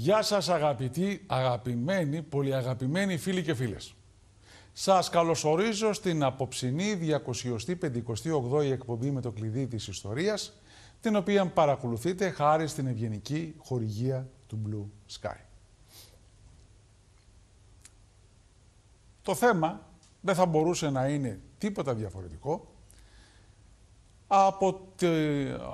Γεια σας αγαπητοί, αγαπημένοι, πολύ αγαπημένοι φίλοι και φίλες. Σας καλωσορίζω στην απόψινή 258η εκπομπή με το κλειδί της ιστορίας, την οποία παρακολουθείτε χάρη στην ευγενική χορηγία του Blue Sky. Το θέμα δεν θα μπορούσε να είναι τίποτα διαφορετικό από,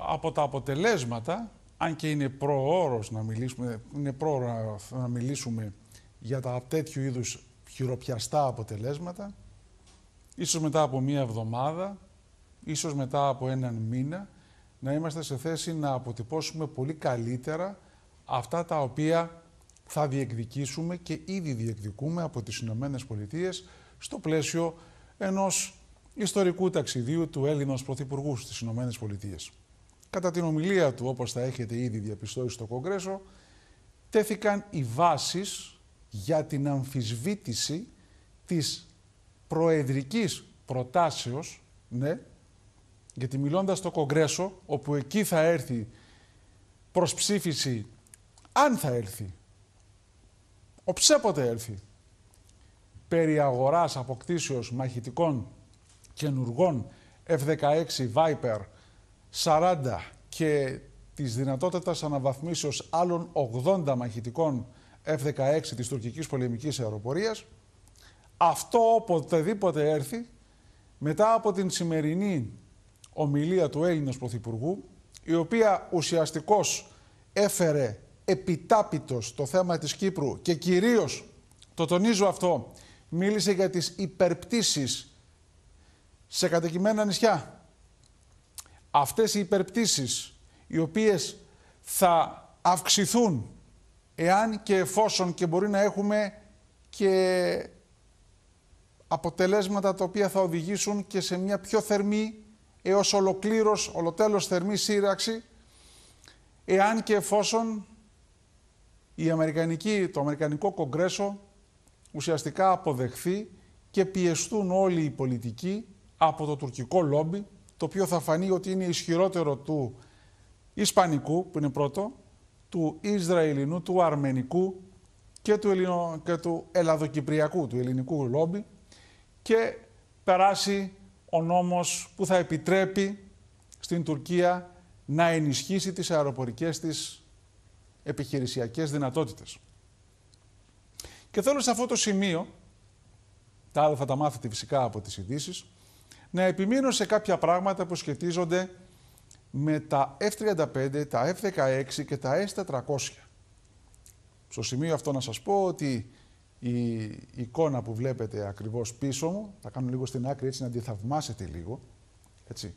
από τα αποτελέσματα αν και είναι προώρος να μιλήσουμε, είναι προώρο να μιλήσουμε για τα τέτοιου είδους χειροπιαστά αποτελέσματα, ίσως μετά από μία εβδομάδα, ίσως μετά από έναν μήνα, να είμαστε σε θέση να αποτυπώσουμε πολύ καλύτερα αυτά τα οποία θα διεκδικήσουμε και ήδη διεκδικούμε από τις Ηνωμένες Πολιτείες στο πλαίσιο ενός ιστορικού ταξιδίου του Έλληνος Πρωθυπουργού στις Ηνωμένες Πολιτείες. Κατά την ομιλία του, όπως θα έχετε ήδη διαπιστώσει στο Κογκρέσο, τέθηκαν οι βάσεις για την αμφισβήτηση της προεδρικής προτάσεως, ναι, γιατί μιλώντας στο Κογκρέσο, όπου εκεί θα έρθει προς ψήφιση, αν θα έρθει, οψέποτε έρθει, περί αγοράς αποκτήσεως μαχητικών καινουργών F-16 Viper 40 και της δυνατότητας αναβαθμίσεως άλλων 80 μαχητικών F-16 της τουρκικής πολεμικής αεροπορίας. Αυτό οποτεδήποτε έρθει μετά από την σημερινή ομιλία του Έλληνος Πρωθυπουργού η οποία ουσιαστικώς έφερε επιτάπητος το θέμα της Κύπρου και κυρίως, το τονίζω αυτό, μίλησε για τις υπερπτήσεις σε κατοικημένα νησιά αυτές οι υπερπτήσεις οι οποίες θα αυξηθούν εάν και εφόσον και μπορεί να έχουμε και αποτελέσματα τα οποία θα οδηγήσουν και σε μια πιο θερμή έως ολοκλήρως, ολοτέλος θερμή σύραξη εάν και εφόσον η Αμερικανική, το Αμερικανικό Κογκρέσο ουσιαστικά αποδεχθεί και πιεστούν όλοι οι πολιτικοί από το τουρκικό λόμπι το οποίο θα φανεί ότι είναι ισχυρότερο του Ισπανικού, που είναι πρώτο, του Ισραηλινού, του Αρμενικού και του, Ελληνο... και του Ελλαδοκυπριακού, του ελληνικού λόμπι και περάσει ο νόμος που θα επιτρέπει στην Τουρκία να ενισχύσει τις αεροπορικές της επιχειρησιακές δυνατότητες. Και θέλω σε αυτό το σημείο, τα άλλα θα τα μάθετε φυσικά από τις ειδήσεις, να επιμείνω σε κάποια πράγματα που σχετίζονται με τα F-35, τα F-16 και τα S-400. Στο σημείο αυτό να σας πω ότι η εικόνα που βλέπετε ακριβώς πίσω μου, θα κάνω λίγο στην άκρη έτσι να τη θαυμάσετε λίγο, έτσι,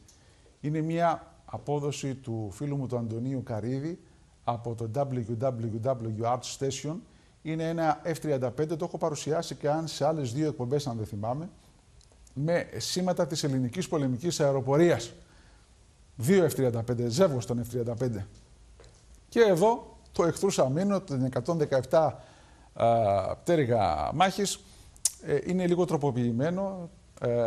είναι μια απόδοση του φίλου μου του Αντωνίου Καρίδη από το www Art Station. Είναι ένα F-35, το έχω παρουσιάσει και αν σε άλλες δύο εκπομπές αν δεν θυμάμαι, με σήματα της ελληνικής πολεμικής αεροπορίας. Δύο F-35, ζεύγος των F-35. Και εδώ το εχθρούς αμήνο, των 117 πτέρυγα μάχης, ε, είναι λίγο τροποποιημένο ε,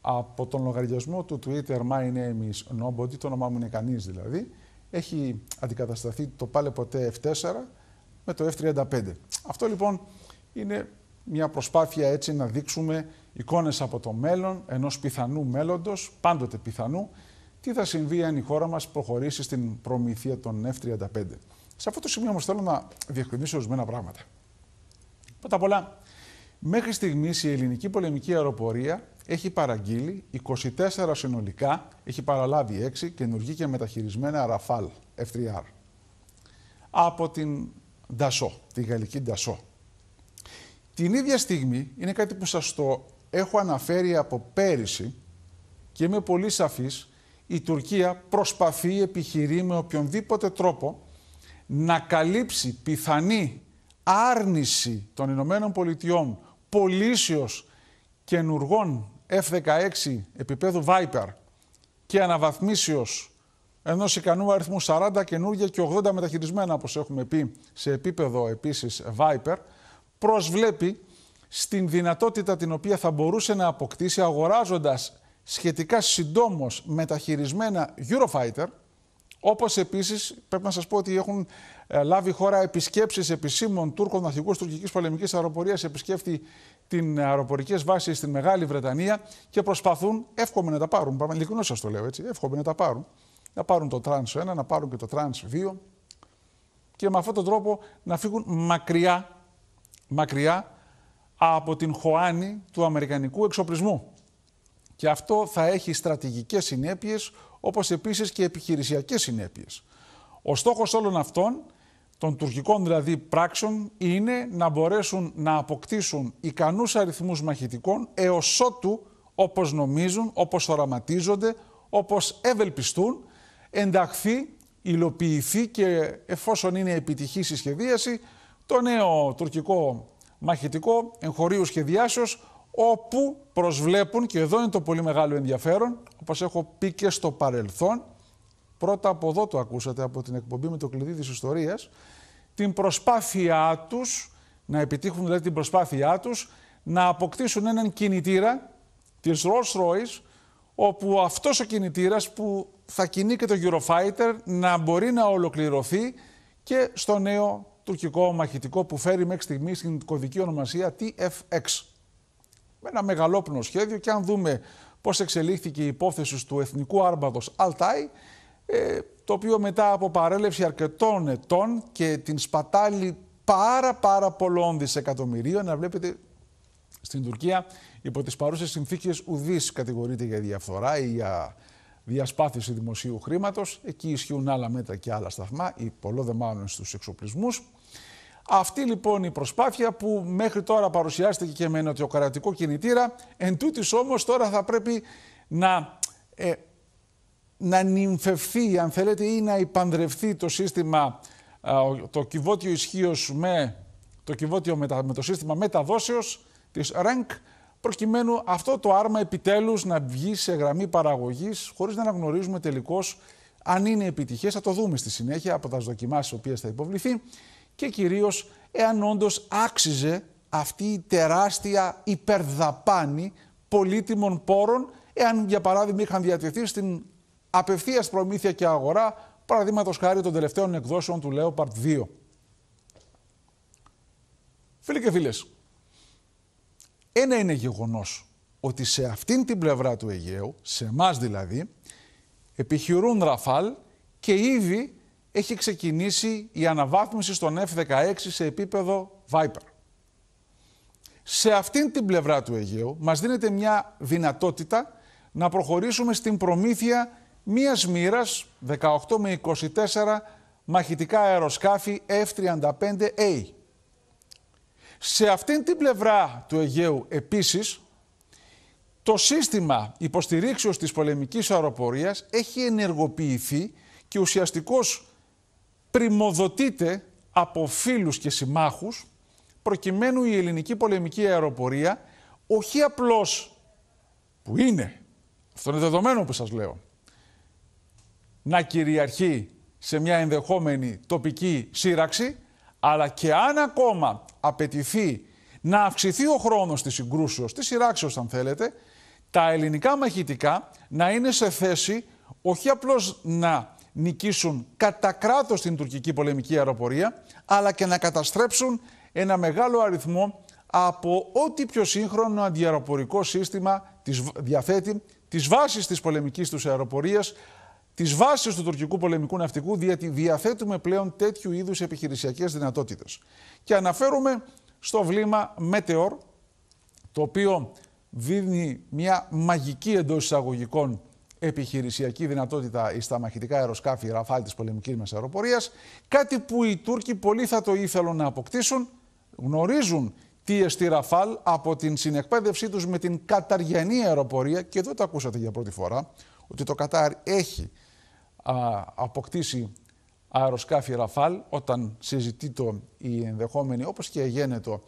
από τον λογαριασμό του Twitter My name is nobody, το όνομά μου είναι κανείς δηλαδή, έχει αντικατασταθεί το πάλι ποτέ F4 με το F35. Αυτό λοιπόν είναι μια προσπάθεια έτσι να δείξουμε εικόνες από το μέλλον, ενός πιθανού μέλλοντος, πάντοτε πιθανού, τι θα συμβεί αν η χώρα μας προχωρήσει στην προμηθεία των F-35. Σε αυτό το σημείο όμως θέλω να διευκρινίσω ορισμένα πράγματα. Πρώτα απ' όλα, μέχρι στιγμής η ελληνική πολεμική αεροπορία έχει παραγγείλει 24 συνολικά, έχει παραλάβει 6 καινούργια και μεταχειρισμένα RAFAL F3R από την Dassault, τη γαλλική Dassault. Την ίδια στιγμή, είναι κάτι που σας το έχω αναφέρει από πέρυσι και είμαι πολύ σαφής, η Τουρκία προσπαθεί, επιχειρεί με οποιονδήποτε τρόπο να καλύψει πιθανή άρνηση των Ηνωμένων Πολιτειών πολίσεως καινουργών F-16 επίπεδου Viper και αναβαθμίσεως ενός ικανού αριθμού 40 καινούργια και 80 μεταχειρισμένα, όπως έχουμε πει, σε επίπεδο επίσης Viper, προσβλέπει στην δυνατότητα την οποία θα μπορούσε να αποκτήσει αγοράζοντας σχετικά συντόμως μεταχειρισμένα Eurofighter, όπως επίσης πρέπει να σας πω ότι έχουν ε, λάβει χώρα επισκέψεις επισήμων Τούρκων αρχηγούς τουρκικής πολεμικής αεροπορίας, επισκέφτη την αεροπορικές βάση στην Μεγάλη Βρετανία και προσπαθούν, εύχομαι να τα πάρουν, ειλικρινώς σας το λέω έτσι, εύχομαι να τα πάρουν, να πάρουν το Trans 1, να πάρουν και το Trans 2 και με αυτόν τον τρόπο να φύγουν μακριά, μακριά από την χωάνη του Αμερικανικού εξοπλισμού. Και αυτό θα έχει στρατηγικές συνέπειες, όπως επίσης και επιχειρησιακές συνέπειες. Ο στόχος όλων αυτών, των τουρκικών δηλαδή πράξεων, είναι να μπορέσουν να αποκτήσουν ικανούς αριθμούς μαχητικών έως ότου, όπως νομίζουν, όπως οραματίζονται, όπως ευελπιστούν, ενταχθεί, υλοποιηθεί και εφόσον είναι επιτυχής η σχεδίαση, το νέο τουρκικό μαχητικό εγχωρίου σχεδιάσεως όπου προσβλέπουν, και εδώ είναι το πολύ μεγάλο ενδιαφέρον, όπως έχω πει και στο παρελθόν, πρώτα από εδώ το ακούσατε από την εκπομπή με το κλειδί της ιστορίας, την προσπάθειά τους, να επιτύχουν δηλαδή την προσπάθειά τους, να αποκτήσουν έναν κινητήρα της Rolls Royce, όπου αυτός ο κινητήρας που θα κινεί και το Eurofighter να μπορεί να ολοκληρωθεί και στο νέο τουρκικό μαχητικό που φέρει μέχρι στιγμής στην κωδική ονομασία TFX. Με ένα μεγαλόπνο σχέδιο και αν δούμε πώς εξελίχθηκε η υπόθεση του εθνικού άρμπαδος Αλτάι, ε, το οποίο μετά από παρέλευση αρκετών ετών και την σπατάλη πάρα πάρα πολλών δισεκατομμυρίων, να βλέπετε στην Τουρκία υπό τις παρούσες συνθήκες ουδής κατηγορείται για διαφθορά ή για διασπάθηση δημοσίου χρήματος. Εκεί ισχύουν άλλα μέτρα και άλλα σταθμά ή πολλό δε μάλλον στους εξοπλισμούς. Αυτή λοιπόν η προσπάθεια που μέχρι τώρα παρουσιάστηκε και με νοτιοκρατικό κινητήρα, εν τούτης όμως τώρα θα πρέπει να, ε, να νυμφευθεί, αν θέλετε, ή να υπανδρευθεί το σύστημα, το κυβότιο ισχύω με το με, το σύστημα μεταδόσεως της RANK, προκειμένου αυτό το άρμα επιτέλους να βγει σε γραμμή παραγωγής, χωρίς να αναγνωρίζουμε τελικώς αν είναι επιτυχές, θα το δούμε στη συνέχεια από τα δοκιμάσεις οποίες θα υποβληθεί και κυρίως εάν όντως άξιζε αυτή η τεράστια υπερδαπάνη πολύτιμων πόρων εάν για παράδειγμα είχαν διατεθεί στην απευθείας προμήθεια και αγορά παραδείγματος χάρη των τελευταίων εκδόσεων του Leopard 2. Φίλοι και φίλες, ένα είναι γεγονός ότι σε αυτήν την πλευρά του Αιγαίου, σε εμάς δηλαδή, επιχειρούν Ραφάλ και ήδη έχει ξεκινήσει η αναβάθμιση στον F-16 σε επίπεδο Viper. Σε αυτήν την πλευρά του Αιγαίου μας δίνεται μια δυνατότητα να προχωρήσουμε στην προμήθεια μίας μοίρας 18 με 24 μαχητικά αεροσκάφη F-35A. Σε αυτήν την πλευρά του Αιγαίου επίσης, το σύστημα υποστηρίξεως της πολεμικής αεροπορίας έχει ενεργοποιηθεί και ουσιαστικός πρημοδοτείται από φίλους και συμμάχους προκειμένου η ελληνική πολεμική αεροπορία όχι απλώς που είναι, αυτό είναι δεδομένο που σας λέω, να κυριαρχεί σε μια ενδεχόμενη τοπική σύραξη, αλλά και αν ακόμα απαιτηθεί να αυξηθεί ο χρόνος της συγκρούσεως, της σειράξεως αν θέλετε, τα ελληνικά μαχητικά να είναι σε θέση όχι απλώς να νικήσουν κατά κράτος την τουρκική πολεμική αεροπορία, αλλά και να καταστρέψουν ένα μεγάλο αριθμό από ό,τι πιο σύγχρονο αντιαεροπορικό σύστημα της διαθέτει, τις βάσεις της πολεμικής τους αεροπορίας, τις βάσεις του τουρκικού πολεμικού ναυτικού, διότι διαθέτουμε πλέον τέτοιου είδους επιχειρησιακές δυνατότητες. Και αναφέρουμε στο βλήμα Meteor, το οποίο δίνει μια μαγική εντός εισαγωγικών επιχειρησιακή δυνατότητα στα μαχητικά αεροσκάφη Ραφάλ της πολεμικής μας αεροπορίας. Κάτι που οι Τούρκοι πολύ θα το ήθελαν να αποκτήσουν. Γνωρίζουν τι εστί Ραφάλ από την συνεκπαίδευσή τους με την καταριανή αεροπορία. Και εδώ το ακούσατε για πρώτη φορά ότι το Κατάρ έχει α, αποκτήσει αεροσκάφη Ραφάλ όταν συζητεί το η ενδεχόμενη όπως και γένετο,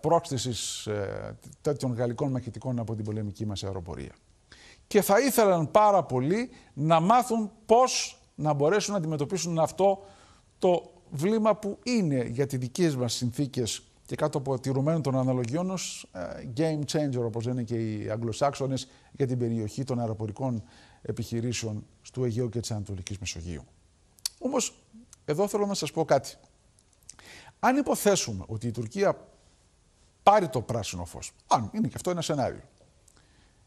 πρόκτησης ε, τέτοιων γαλλικών μαχητικών από την πολεμική μας αεροπορία και θα ήθελαν πάρα πολύ να μάθουν πώς να μπορέσουν να αντιμετωπίσουν αυτό το βλήμα που είναι για τις δικές μας συνθήκες και κάτω από τηρουμένων των αναλογιών ως ε, game changer, όπως λένε και οι Αγγλοσάξονες, για την περιοχή των αεροπορικών επιχειρήσεων στο Αιγαίου και της Ανατολικής Μεσογείου. Όμως, εδώ θέλω να σας πω κάτι. Αν υποθέσουμε ότι η Τουρκία πάρει το πράσινο φως, αν είναι και αυτό ένα σενάριο,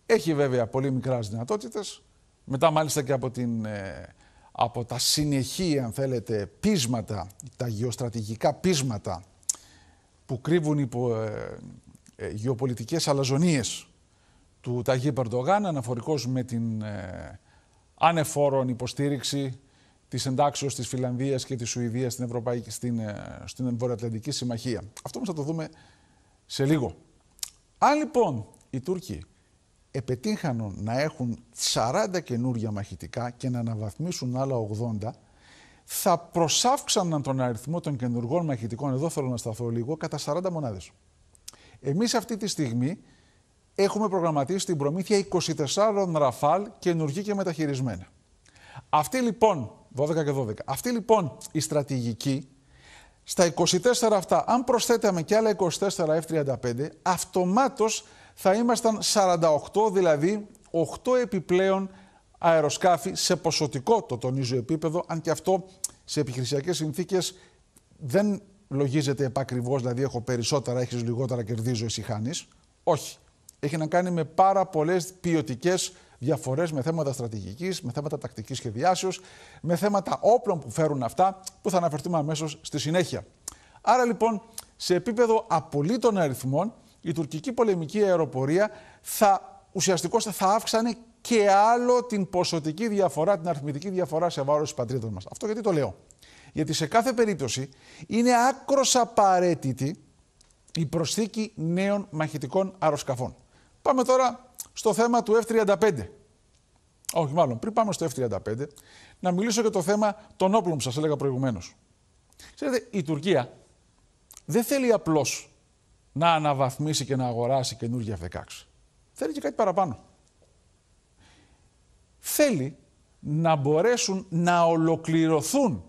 έχει βέβαια πολύ μικρές δυνατότητες. Μετά μάλιστα και από, την, ε, από τα συνεχή, αν θέλετε, πείσματα, τα γεωστρατηγικά πείσματα που κρύβουν υπό ε, ε, γεωπολιτικές αλαζονίες του Ταγί Περντογάν αναφορικώς με την ε, ανεφόρον υποστήριξη της εντάξεως της Φιλανδίας και της Σουηδίας στην, Ευρωπαϊκή, στην, ε, στην Βορειοατλαντική Συμμαχία. Αυτό όμως θα το δούμε σε λίγο. Αν λοιπόν οι Τούρκοι επετύχανον να έχουν 40 καινούργια μαχητικά και να αναβαθμίσουν άλλα 80, θα προσάυξαν τον αριθμό των καινούργων μαχητικών, εδώ θέλω να σταθώ λίγο, κατά 40 μονάδες. Εμείς αυτή τη στιγμή έχουμε προγραμματίσει την προμήθεια 24 ραφάλ καινούργοι και μεταχειρισμένα. Αυτή λοιπόν, 12 και 12, αυτή λοιπόν η στρατηγική στα 24 αυτά, αν προσθέταμε και άλλα 24 F-35, αυτομάτως θα ήμασταν 48 δηλαδή 8 επιπλέον αεροσκάφη σε ποσοτικό το τονίζω επίπεδο αν και αυτό σε επιχειρησιακές συνθήκες δεν λογίζεται επακριβώς δηλαδή έχω περισσότερα, έχεις λιγότερα, κερδίζω, εσύ χάνεις. Όχι. Έχει να κάνει με πάρα πολλές ποιοτικές διαφορές με θέματα στρατηγικής, με θέματα τακτικής σχεδιάσεως, με θέματα όπλων που φέρουν αυτά που θα αναφερθούμε αμέσως στη συνέχεια. Άρα λοιπόν σε επίπεδο απολύτων αριθμών η τουρκική πολεμική αεροπορία θα ουσιαστικώς θα αύξανε και άλλο την ποσοτική διαφορά, την αριθμητική διαφορά σε βάρος της πατρίδας μας. Αυτό γιατί το λέω. Γιατί σε κάθε περίπτωση είναι άκρος απαραίτητη η προσθήκη νέων μαχητικών αεροσκαφών. Πάμε τώρα στο θέμα του F-35. Όχι, μάλλον πριν πάμε στο F-35, να μιλήσω για το θέμα των όπλων που σας έλεγα προηγουμένως. Ξέρετε, η Τουρκία δεν θέλει απλώς να αναβαθμίσει και να αγοράσει καινούργια F-16. Θέλει και κάτι παραπάνω. Θέλει να μπορέσουν να ολοκληρωθούν.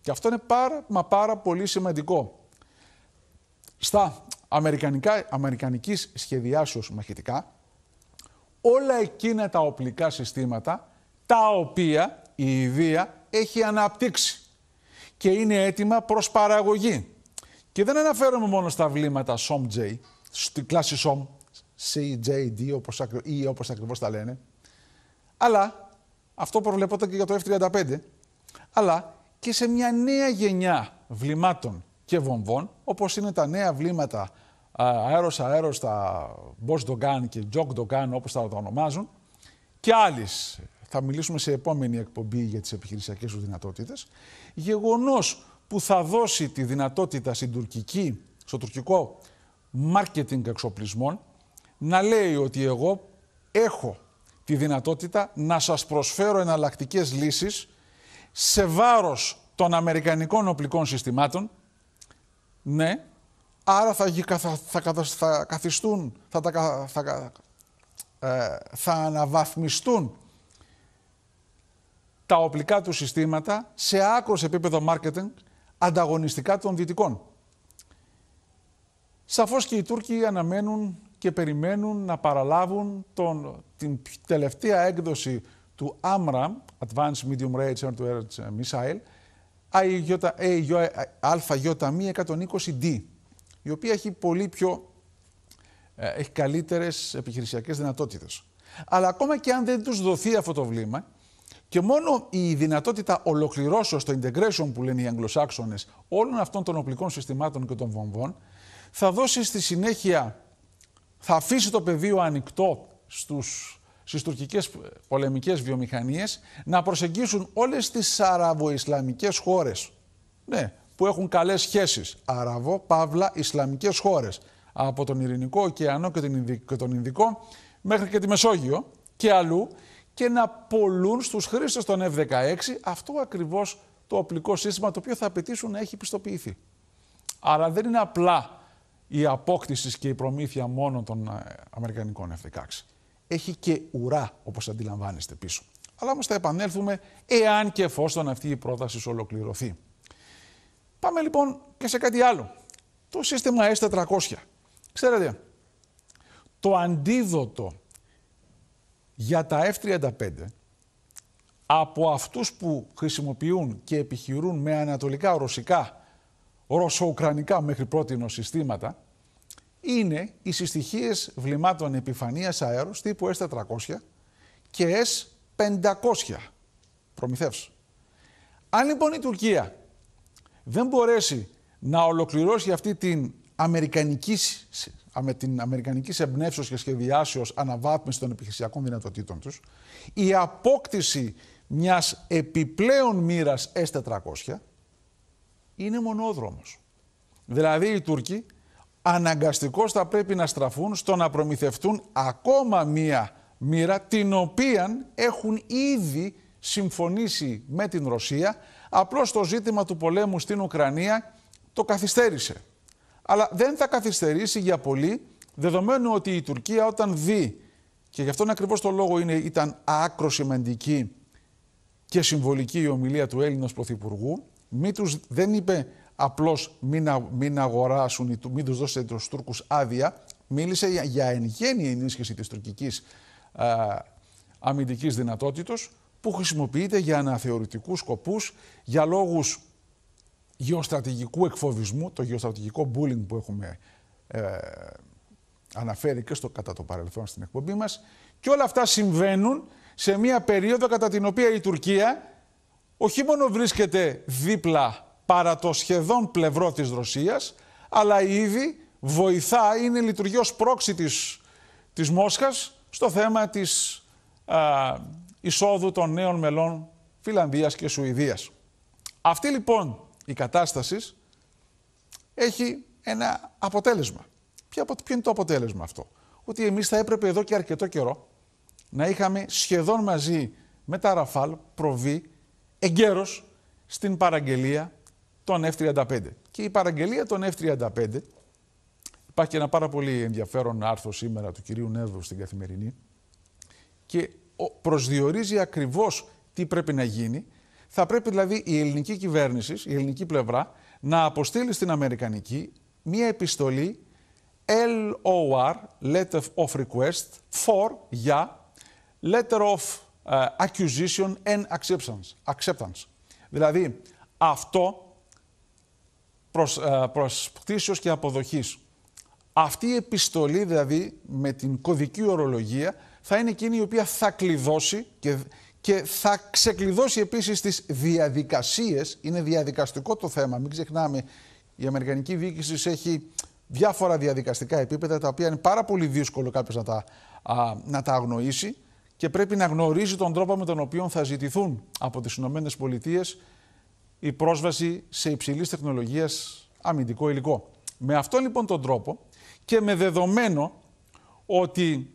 Και αυτό είναι πάρα, μα πάρα πολύ σημαντικό. Στα αμερικανικά, αμερικανικής σχεδιάσεως μαχητικά, όλα εκείνα τα οπλικά συστήματα, τα οποία η Ιδία έχει αναπτύξει και είναι έτοιμα προς παραγωγή. Και δεν αναφέρομαι μόνο στα βλήματα SOMJ, στην κλάση SOM, CJD όπως, ή όπως ακριβώς τα λένε, αλλά αυτό προβλεπόταν και για το F-35, αλλά και σε μια νέα γενιά βλημάτων και βομβών, όπως είναι τα νέα βλήματα αέρος-αέρος, τα Bosch Dogan και Jog Dogan όπως τα ονομάζουν, και άλλες θα μιλήσουμε σε επόμενη εκπομπή για τις επιχειρησιακές τους δυνατότητες, γεγονός που θα δώσει τη δυνατότητα στην τουρκική, στο τουρκικό marketing εξοπλισμών να λέει ότι εγώ έχω τη δυνατότητα να σας προσφέρω εναλλακτικές λύσεις σε βάρος των αμερικανικών οπλικών συστημάτων. Ναι, άρα θα, θα, θα καθιστούν, θα, θα, ε, θα αναβαθμιστούν τα οπλικά του συστήματα σε άκρος επίπεδο marketing ανταγωνιστικά των Δυτικών. Σαφώς και οι Τούρκοι αναμένουν και περιμένουν να παραλάβουν τον, την τελευταία έκδοση του AMRAM, Advanced Medium Range to air Missile, ΑΙ-120D, η οποία έχει πολύ πιο, ε, έχει καλύτερες επιχειρησιακές δυνατότητες. Αλλά ακόμα και αν δεν τους δοθεί αυτό το βλήμα, και μόνο η δυνατότητα ολοκληρώσεως, το integration που λένε οι Αγγλοσάξονες, όλων αυτών των οπλικών συστημάτων και των βομβών, θα δώσει στη συνέχεια, θα αφήσει το πεδίο ανοιχτό στους, στις τουρκικές πολεμικές βιομηχανίες να προσεγγίσουν όλες τις αραβο-ισλαμικές χώρες. Ναι, που έχουν καλές σχέσεις. Αραβο, Παύλα, Ισλαμικές χώρες. Από τον Ειρηνικό ωκεανό και τον Ινδικό μέχρι και τη Μεσόγειο και αλλού και να πολλούν στους χρήστες των F-16 αυτό ακριβώς το οπλικό σύστημα το οποίο θα απαιτήσουν να έχει πιστοποιηθεί. Άρα δεν είναι απλά η απόκτηση και η προμήθεια μόνο των ε, Αμερικανικών F-16. Έχει και ουρά, όπως αντιλαμβάνεστε πίσω. Αλλά όμως θα επανέλθουμε εάν και εφόσον αυτή η πρόταση ολοκληρωθεί. Πάμε λοιπόν και σε κάτι άλλο. Το σύστημα S400. Ξέρετε, το αντίδοτο για τα F-35 από αυτούς που χρησιμοποιούν και επιχειρούν με ανατολικά ρωσικά, ρωσο-ουκρανικά μέχρι πρώτη συστήματα, είναι οι συστοιχίες βλημάτων επιφανείας αέρος τύπου S400 και S500. Προμηθεύσου. Αν λοιπόν η Τουρκία δεν μπορέσει να ολοκληρώσει αυτή την αμερικανική με την αμερικανικής εμπνεύσεως και σχεδιάσεως αναβάθμιση των επιχειρησιακών δυνατοτήτων τους, η απόκτηση μιας επιπλέον μοίρας S400 είναι μονόδρομος. Δηλαδή οι Τούρκοι αναγκαστικώς θα πρέπει να στραφούν στο να προμηθευτούν ακόμα μία μοίρα την οποία έχουν ήδη συμφωνήσει με την Ρωσία. Απλώς το ζήτημα του πολέμου στην Ουκρανία το καθυστέρησε αλλά δεν θα καθυστερήσει για πολύ, δεδομένου ότι η Τουρκία όταν δει, και γι' αυτόν ακριβώς το λόγο είναι, ήταν άκρο σημαντική και συμβολική η ομιλία του Έλληνα Πρωθυπουργού, μη δεν είπε απλώς μην, α, μην αγοράσουν, μην τους δώσετε τους Τούρκους άδεια. Μίλησε για, για εν γέννη ενίσχυση της τουρκικής αμυντικής δυνατότητα που χρησιμοποιείται για αναθεωρητικούς σκοπούς, για λόγους γεωστρατηγικού εκφοβισμού, το γεωστρατηγικό bullying που έχουμε ε, αναφέρει και στο κατά το παρελθόν στην εκπομπή μας. Και όλα αυτά συμβαίνουν σε μια περίοδο κατά την οποία η Τουρκία όχι μόνο βρίσκεται δίπλα παρά το σχεδόν πλευρό της Ρωσίας, αλλά ήδη βοηθά, είναι λειτουργιός πρόξη της, της Μόσχας στο θέμα της α, εισόδου των νέων μελών Φιλανδίας και Σουηδίας. Αυτή λοιπόν η κατάστασης έχει ένα αποτέλεσμα. Ποιο είναι το αποτέλεσμα αυτό. Ότι εμείς θα έπρεπε εδώ και αρκετό καιρό να είχαμε σχεδόν μαζί με τα Ραφάλ προβεί εγκαίρως στην παραγγελία των F-35. Και η παραγγελία των F-35, υπάρχει ένα πάρα πολύ ενδιαφέρον άρθρο σήμερα του κυρίου Νέδρου στην Καθημερινή και προσδιορίζει ακριβώς τι πρέπει να γίνει θα πρέπει δηλαδή η ελληνική κυβέρνηση, η ελληνική πλευρά, να αποστείλει στην Αμερικανική μία επιστολή LOR, Letter of Request, for, για, Letter of uh, Accusation and acceptance, acceptance. Δηλαδή, αυτό προς, uh, και αποδοχής. Αυτή η επιστολή, δηλαδή, με την κωδική ορολογία, θα είναι εκείνη η οποία θα κλειδώσει και και θα ξεκλειδώσει επίσης τις διαδικασίες, είναι διαδικαστικό το θέμα, μην ξεχνάμε, η Αμερικανική διοίκηση έχει διάφορα διαδικαστικά επίπεδα τα οποία είναι πάρα πολύ δύσκολο κάποιος να τα, να τα αγνοήσει και πρέπει να γνωρίζει τον τρόπο με τον οποίο θα ζητηθούν από τις ΗΠΑ η πρόσβαση σε υψηλής τεχνολογίας αμυντικό υλικό. Με αυτόν λοιπόν τον τρόπο και με δεδομένο ότι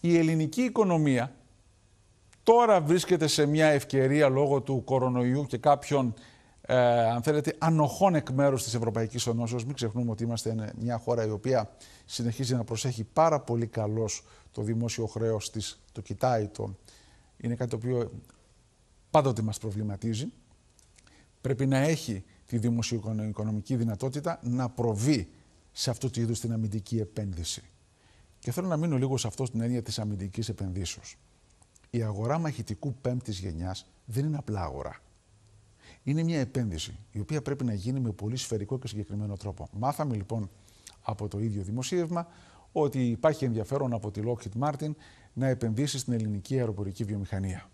η ελληνική οικονομία Τώρα βρίσκεται σε μια ευκαιρία λόγω του κορονοϊού και κάποιων ε, αν θέλετε, ανοχών εκ μέρους της Ευρωπαϊκής Ενώσεως. Μην ξεχνούμε ότι είμαστε μια χώρα η οποία συνεχίζει να προσέχει πάρα πολύ καλώς το δημόσιο χρέος της, το κοιτάει, το... είναι κάτι το οποίο πάντοτε μας προβληματίζει. Πρέπει να έχει τη δημοσιοοικονομική δυνατότητα να προβεί σε αυτού του είδου την αμυντική επένδυση. Και θέλω να μείνω λίγο σε αυτό την έννοια της αμυντικής επενδύσεως. Η αγορά μαχητικού πέμπτης γενιάς δεν είναι απλά αγορά. Είναι μια επένδυση η οποία πρέπει να γίνει με πολύ σφαιρικό και συγκεκριμένο τρόπο. Μάθαμε λοιπόν από το ίδιο δημοσίευμα ότι υπάρχει ενδιαφέρον από τη Lockheed Martin να επενδύσει στην ελληνική αεροπορική βιομηχανία.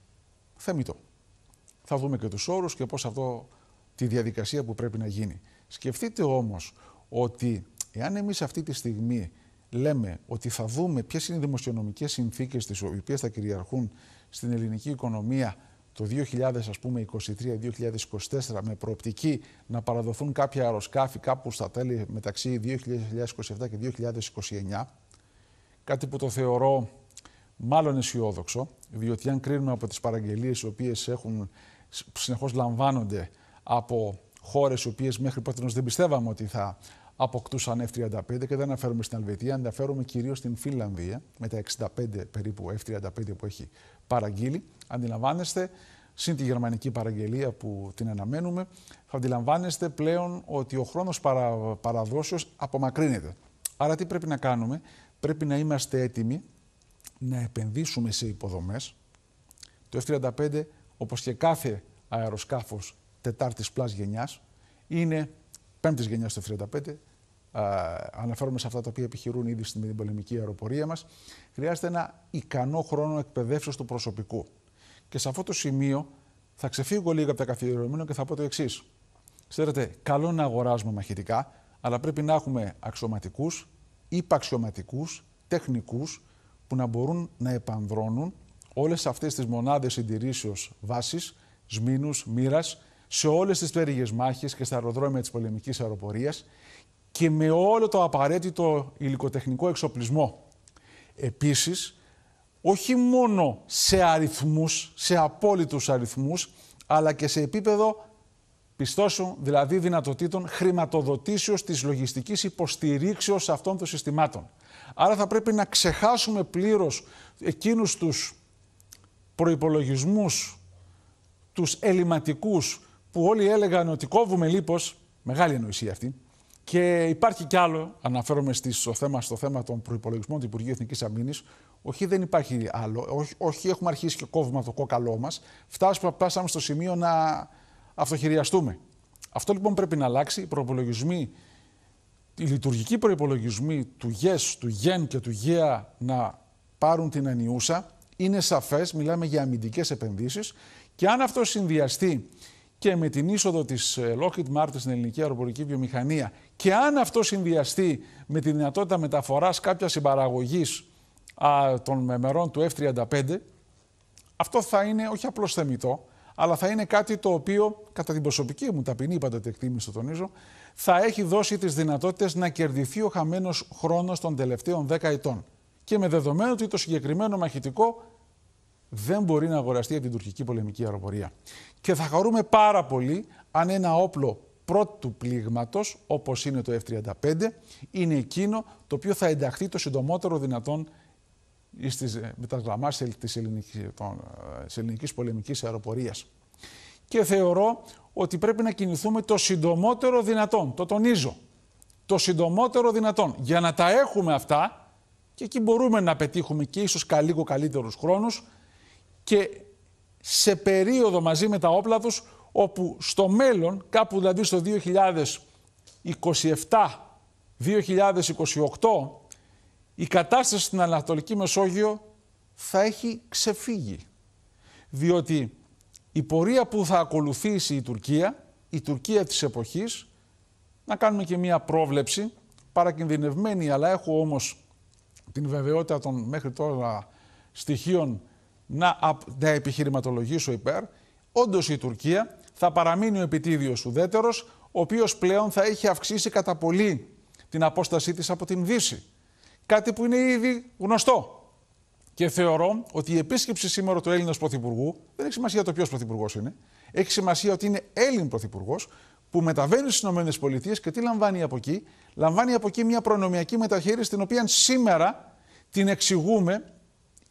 Θεμητό. Θα δούμε και τους όρους και πώς αυτό τη διαδικασία που πρέπει να γίνει. Σκεφτείτε όμως ότι εάν εμείς αυτή τη στιγμή λέμε ότι θα δούμε ποιες είναι οι δημοσιονομικές συνθήκες τις οποίες θα κυριαρχούν στην ελληνική οικονομία το 2023-2024 με προοπτική να παραδοθούν κάποια αεροσκάφη κάπου στα τέλη μεταξύ 2027 και 2029, κάτι που το θεωρώ μάλλον αισιόδοξο, διότι αν κρίνουμε από τις παραγγελίες οι οποίες έχουν, συνεχώς λαμβάνονται από χώρες οι οποίες μέχρι πρώτη δεν πιστεύαμε ότι θα αποκτούσαν F-35 και δεν αναφέρομαι στην Αλβετία, αναφέρομαι κυρίως στην Φιλανδία με τα 65 περίπου F-35 που έχει παραγγείλει. Αντιλαμβάνεστε, συν τη γερμανική παραγγελία που την αναμένουμε, θα αντιλαμβάνεστε πλέον ότι ο χρόνος παρα, παραδόσεως απομακρύνεται. Άρα, τι πρέπει να κάνουμε, πρέπει να είμαστε έτοιμοι να επενδύσουμε σε υποδομές. Το F-35, όπως και κάθε αεροσκάφος τετάρτης πλάς γενιάς, είναι πέμπτης γενιάς το F-35, αναφέρομαι σε αυτά τα οποία επιχειρούν ήδη στην πολεμική αεροπορία μας, χρειάζεται ένα ικανό χρόνο εκπαιδεύσεως του προσωπικού. Και σε αυτό το σημείο θα ξεφύγω λίγο από τα καθιερωμένα και θα πω το εξής. Ξέρετε, καλό να αγοράζουμε μαχητικά, αλλά πρέπει να έχουμε αξιωματικούς, υπαξιωματικούς, τεχνικούς που να μπορούν να επανδρώνουν όλες αυτές τις μονάδες συντηρήσεως βάσης, σμήνους, μοίρας, σε όλες τις πτέρυγες μάχες και στα αεροδρόμια της πολεμικής αεροπορίας και με όλο το απαραίτητο υλικοτεχνικό εξοπλισμό. Επίσης, όχι μόνο σε αριθμούς, σε απόλυτους αριθμούς, αλλά και σε επίπεδο πιστώσεων, δηλαδή δυνατοτήτων χρηματοδοτήσεως της λογιστικής υποστηρίξεως αυτών των συστημάτων. Άρα θα πρέπει να ξεχάσουμε πλήρως εκείνους τους προϋπολογισμούς, τους ελληματικούς, που όλοι έλεγαν ότι κόβουμε λίπος, μεγάλη εννοησία αυτή, και υπάρχει κι άλλο, αναφέρομαι στο θέμα, στο θέμα των προπολογισμών του Υπουργείου Εθνικής Αμήνης. Όχι, δεν υπάρχει άλλο. Όχι, όχι, έχουμε αρχίσει και κόβουμε το κόκαλό μας. Φτάσαμε στο σημείο να αυτοχειριαστούμε. Αυτό λοιπόν πρέπει να αλλάξει. Οι προπολογισμοί, οι λειτουργικοί προπολογισμοί του ΓΕΣ, του ΓΕΝ και του ΓΕΑ να πάρουν την ανιούσα. Είναι σαφές, μιλάμε για αμυντικές επενδύσεις. Και αν αυτό συνδυαστεί και με την είσοδο της ε, Lockheed Martin στην ελληνική αεροπορική βιομηχανία και αν αυτό συνδυαστεί με τη δυνατότητα μεταφοράς κάποια συμπαραγωγής των μερών του F-35, αυτό θα είναι όχι απλώς θεμητό, αλλά θα είναι κάτι το οποίο, κατά την προσωπική μου ταπεινή την εκτίμηση το τονίζω, θα έχει δώσει τις δυνατότητες να κερδιθεί ο χαμένος χρόνος των τελευταίων δέκα ετών. Και με δεδομένο ότι το συγκεκριμένο μαχητικό δεν μπορεί να αγοραστεί από την τουρκική πολεμική αεροπορία. Και θα χαρούμε πάρα πολύ αν ένα όπλο πρώτου πλήγματος, όπως είναι το F-35, είναι εκείνο το οποίο θα ενταχθεί το συντομότερο δυνατόν στις ε, τα της ελληνικής, ε, ε, της ελληνικής πολεμικής αεροπορίας. Και θεωρώ ότι πρέπει να κινηθούμε το συντομότερο δυνατόν, το τονίζω, το συντομότερο δυνατόν, για να τα έχουμε αυτά και εκεί μπορούμε να πετύχουμε και ίσως λίγο καλύτερους χρόνους και σε περίοδο μαζί με τα όπλα τους όπου στο μέλλον, κάπου δηλαδή στο 2027-2028, η κατάσταση στην Ανατολική Μεσόγειο θα έχει ξεφύγει. Διότι η πορεία που θα ακολουθήσει η Τουρκία, η Τουρκία της εποχής, να κάνουμε και μία πρόβλεψη, παρακινδυνευμένη, αλλά έχω όμως την βεβαιότητα των μέχρι τώρα στοιχείων να, να επιχειρηματολογήσω υπέρ, Όντως η Τουρκία θα παραμείνει ο επιτίδιος ουδέτερος, ο οποίος πλέον θα έχει αυξήσει κατά πολύ την απόστασή της από την Δύση. Κάτι που είναι ήδη γνωστό. Και θεωρώ ότι η επίσκεψη σήμερα του Έλληνας Πρωθυπουργού, δεν έχει σημασία το ποιος Πρωθυπουργός είναι, έχει σημασία ότι είναι Έλλην Πρωθυπουργός που μεταβαίνει στις ΗΠΑ και τι λαμβάνει από εκεί. Λαμβάνει από εκεί μια προνομιακή μεταχείριση, την οποία σήμερα την εξηγούμε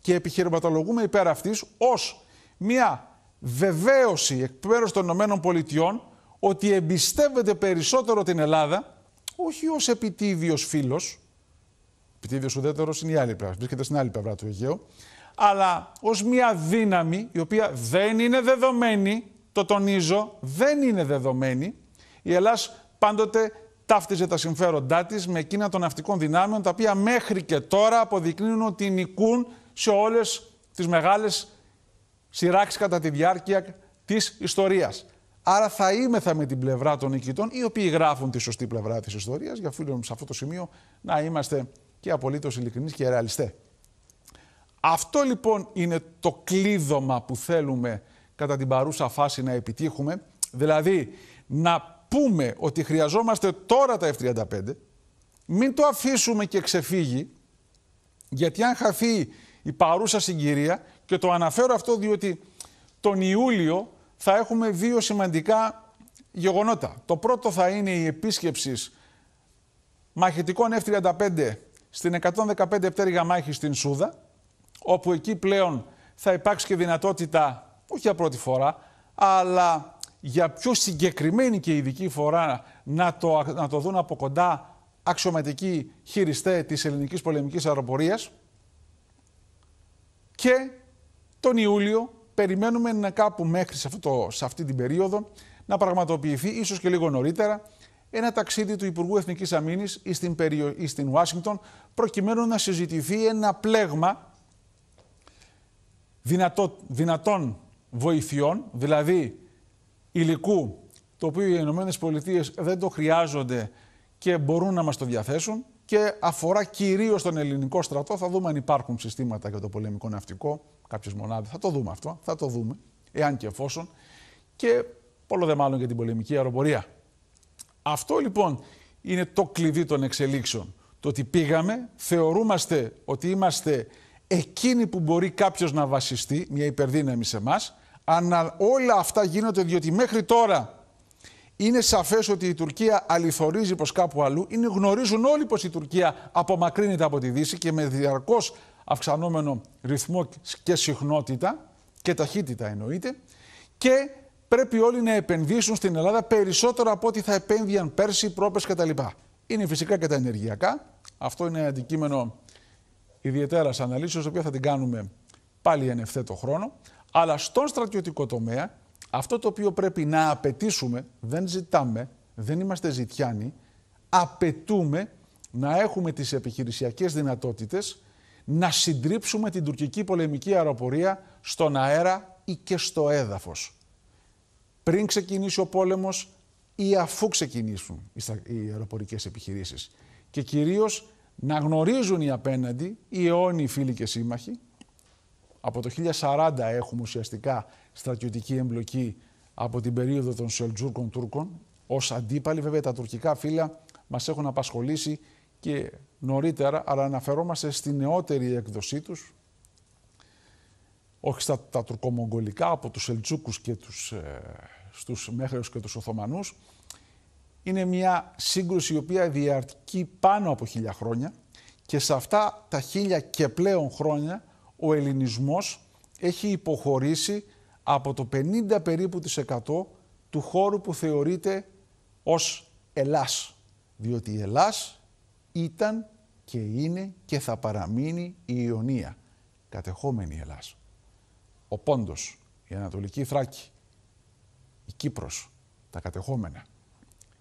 και επιχειρηματολογούμε υπέρ αυτής ως μια βεβαίωση εκ μέρους των Ηνωμένων Πολιτειών ότι εμπιστεύεται περισσότερο την Ελλάδα, όχι ως επιτίδιος φίλος, επιτίδιος ουδέτερος είναι η άλλη πλευρά, βρίσκεται στην άλλη πλευρά του Αιγαίου, αλλά ως μια δύναμη η οποία δεν είναι δεδομένη, το τονίζω, δεν είναι δεδομένη. Η Ελλάς πάντοτε ταύτιζε τα συμφέροντά της με εκείνα των ναυτικών δυνάμεων, τα οποία μέχρι και τώρα αποδεικνύουν ότι νικούν σε όλες τις μεγάλες σειράξει κατά τη διάρκεια της ιστορίας. Άρα θα είμεθα με την πλευρά των νικητών, οι οποίοι γράφουν τη σωστή πλευρά της ιστορίας, για μου, σε αυτό το σημείο να είμαστε και απολύτως ειλικρινείς και ρεαλιστές. Αυτό λοιπόν είναι το κλείδωμα που θέλουμε κατά την παρούσα φάση να επιτύχουμε, δηλαδή να πούμε ότι χρειαζόμαστε τώρα τα F-35, μην το αφήσουμε και ξεφύγει, γιατί αν χαθεί η παρούσα συγκυρία, και το αναφέρω αυτό διότι τον Ιούλιο θα έχουμε δύο σημαντικά γεγονότα. Το πρώτο θα είναι η επίσκεψης μαχητικών F-35 στην 115 πτέρυγα μάχη στην Σούδα, όπου εκεί πλέον θα υπάρξει και δυνατότητα, όχι για πρώτη φορά, αλλά για πιο συγκεκριμένη και ειδική φορά να το, να το δουν από κοντά αξιωματικοί χειριστέ της ελληνικής πολεμικής αεροπορίας και τον Ιούλιο περιμένουμε να κάπου μέχρι σε, αυτό, σε αυτή την περίοδο να πραγματοποιηθεί, ίσως και λίγο νωρίτερα, ένα ταξίδι του Υπουργού Εθνικής Αμήνης στην, περιο... Ουάσιγκτον προκειμένου να συζητηθεί ένα πλέγμα δυνατό... δυνατών βοηθειών, δηλαδή υλικού το οποίο οι ΗΠΑ δεν το χρειάζονται και μπορούν να μας το διαθέσουν και αφορά κυρίως τον ελληνικό στρατό. Θα δούμε αν υπάρχουν συστήματα για το πολεμικό ναυτικό, κάποιες μονάδες. Θα το δούμε αυτό, θα το δούμε, εάν και εφόσον. Και πολλό δε μάλλον για την πολεμική αεροπορία. Αυτό λοιπόν είναι το κλειδί των εξελίξεων. Το ότι πήγαμε, θεωρούμαστε ότι είμαστε εκείνοι που μπορεί κάποιος να βασιστεί, μια υπερδύναμη σε εμάς. Αλλά όλα αυτά γίνονται διότι μέχρι τώρα είναι σαφές ότι η Τουρκία αληθορίζει προς κάπου αλλού. Είναι, γνωρίζουν όλοι πως η Τουρκία απομακρύνεται από τη Δύση και με διαρκώς αυξανόμενο ρυθμό και συχνότητα και ταχύτητα εννοείται και πρέπει όλοι να επενδύσουν στην Ελλάδα περισσότερο από ό,τι θα επένδυαν πέρσι, πρόπες κτλ. Είναι φυσικά και τα ενεργειακά. Αυτό είναι αντικείμενο ιδιαίτερα αναλύσεως, το οποίο θα την κάνουμε πάλι εν ευθέτω χρόνο. Αλλά στον στρατιωτικό τομέα, αυτό το οποίο πρέπει να απαιτήσουμε, δεν ζητάμε, δεν είμαστε ζητιάνοι, απαιτούμε να έχουμε τις επιχειρησιακές δυνατότητες να συντρίψουμε την τουρκική πολεμική αεροπορία στον αέρα ή και στο έδαφος. Πριν ξεκινήσει ο πόλεμος ή αφού ξεκινήσουν οι αεροπορικές επιχειρήσεις. Και κυρίως να γνωρίζουν οι απέναντι, οι αιώνιοι φίλοι και σύμμαχοι, από το 1040 έχουμε ουσιαστικά στρατιωτική εμπλοκή από την περίοδο των Σελτζούρκων Τούρκων, ως αντίπαλοι βέβαια τα τουρκικά φύλλα μας έχουν απασχολήσει και νωρίτερα, αλλά αναφερόμαστε στη νεότερη έκδοσή τους, όχι στα τα τουρκομογγολικά από τους Ελτσούκους και τους, ε, στους και τους Οθωμανούς. Είναι μια σύγκρουση η οποία διαρκεί πάνω από χίλια χρόνια και σε αυτά τα χίλια και πλέον χρόνια ο ελληνισμός έχει υποχωρήσει από το 50 περίπου της 100 του χώρου που θεωρείται ως Ελλάς. Διότι η Ελλάς ήταν και είναι και θα παραμείνει η Ιωνία, κατεχόμενη Ελλάς. Ο Πόντος, η Ανατολική Θράκη, η Κύπρος, τα κατεχόμενα.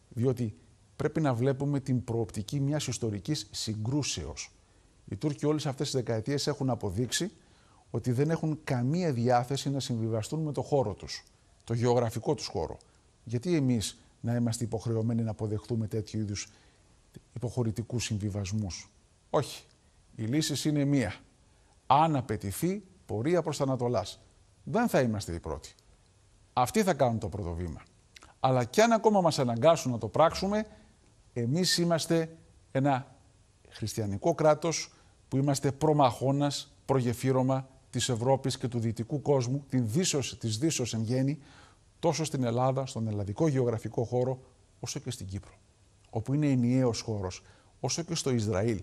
Διότι πρέπει να βλέπουμε την προοπτική μιας ιστορικής συγκρούσεως. Οι Τούρκοι όλες αυτές τις δεκαετίες έχουν αποδείξει ότι δεν έχουν καμία διάθεση να συμβιβαστούν με το χώρο τους, το γεωγραφικό τους χώρο. Γιατί εμείς να είμαστε υποχρεωμένοι να αποδεχτούμε τέτοιου είδους Υποχωρητικούς συμβιβασμούς. Όχι. Η λύση είναι μία. Αν απαιτηθεί πορεία προς τα Δεν θα είμαστε οι πρώτοι. Αυτοί θα κάνουν το πρώτο βήμα. Αλλά κι αν ακόμα μας αναγκάσουν να το πράξουμε, εμείς είμαστε ένα χριστιανικό κράτος που είμαστε προμαχώνας, προγεφύρωμα της Ευρώπης και του δυτικού κόσμου, της δύσος εν γέννη, τόσο στην Ελλάδα, στον ελλαδικό γεωγραφικό χώρο, όσο και στην Κύπρο όπου είναι ενιαίος χώρος, όσο και στο Ισραήλ,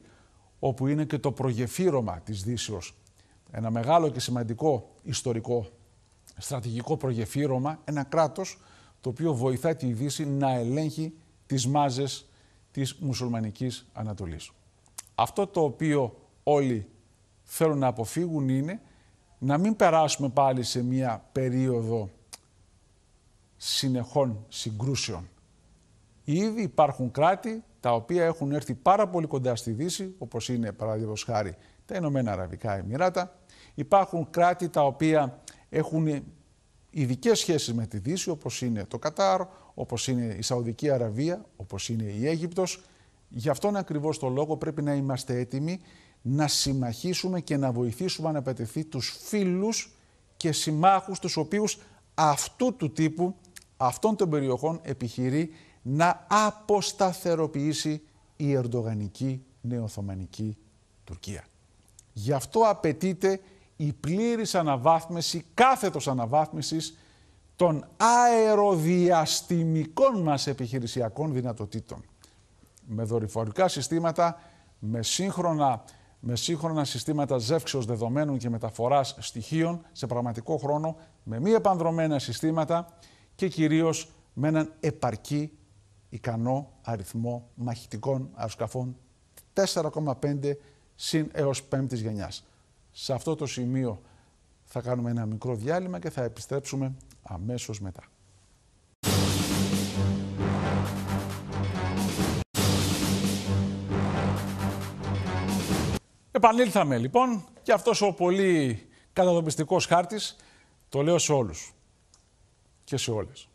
όπου είναι και το προγεφύρωμα της Δύσεως. Ένα μεγάλο και σημαντικό ιστορικό στρατηγικό προγεφύρωμα, ένα κράτος το οποίο βοηθάει τη Δύση να ελέγχει τις μάζες της μουσουλμανικής Ανατολής. Αυτό το οποίο όλοι θέλουν να αποφύγουν είναι να μην περάσουμε πάλι σε μια περίοδο συνεχών συγκρούσεων. Ήδη υπάρχουν κράτη τα οποία έχουν έρθει πάρα πολύ κοντά στη Δύση, όπως είναι παραδείγματο χάρη τα Ηνωμένα Αραβικά Εμμυράτα. Υπάρχουν κράτη τα οποία έχουν ειδικές σχέσεις με τη Δύση, όπως είναι το Κατάρ, όπως είναι η Σαουδική Αραβία, όπως είναι η Αίγυπτος. Γι' αυτόν ακριβώς το λόγο πρέπει να είμαστε έτοιμοι να συμμαχίσουμε και να βοηθήσουμε να πετεθεί τους φίλους και συμμάχους τους οποίους αυτού του τύπου, αυτών των περιοχών επιχειρεί να αποσταθεροποιήσει η ερντογανική νεοθωμανική Τουρκία. Γι' αυτό απαιτείται η πλήρης αναβάθμιση, κάθετος αναβάθμισης των αεροδιαστημικών μας επιχειρησιακών δυνατοτήτων. Με δορυφορικά συστήματα, με σύγχρονα, με σύγχρονα συστήματα ζεύξεως δεδομένων και μεταφοράς στοιχείων σε πραγματικό χρόνο, με μη επανδρομένα συστήματα και κυρίως με έναν επαρκή ικανό αριθμό μαχητικών αεροσκαφών 4,5 συν έως πέμπτης γενιάς. Σε αυτό το σημείο θα κάνουμε ένα μικρό διάλειμμα και θα επιστρέψουμε αμέσως μετά. Επανήλθαμε λοιπόν και αυτός ο πολύ καταδομιστικός χάρτης το λέω σε όλους και σε όλες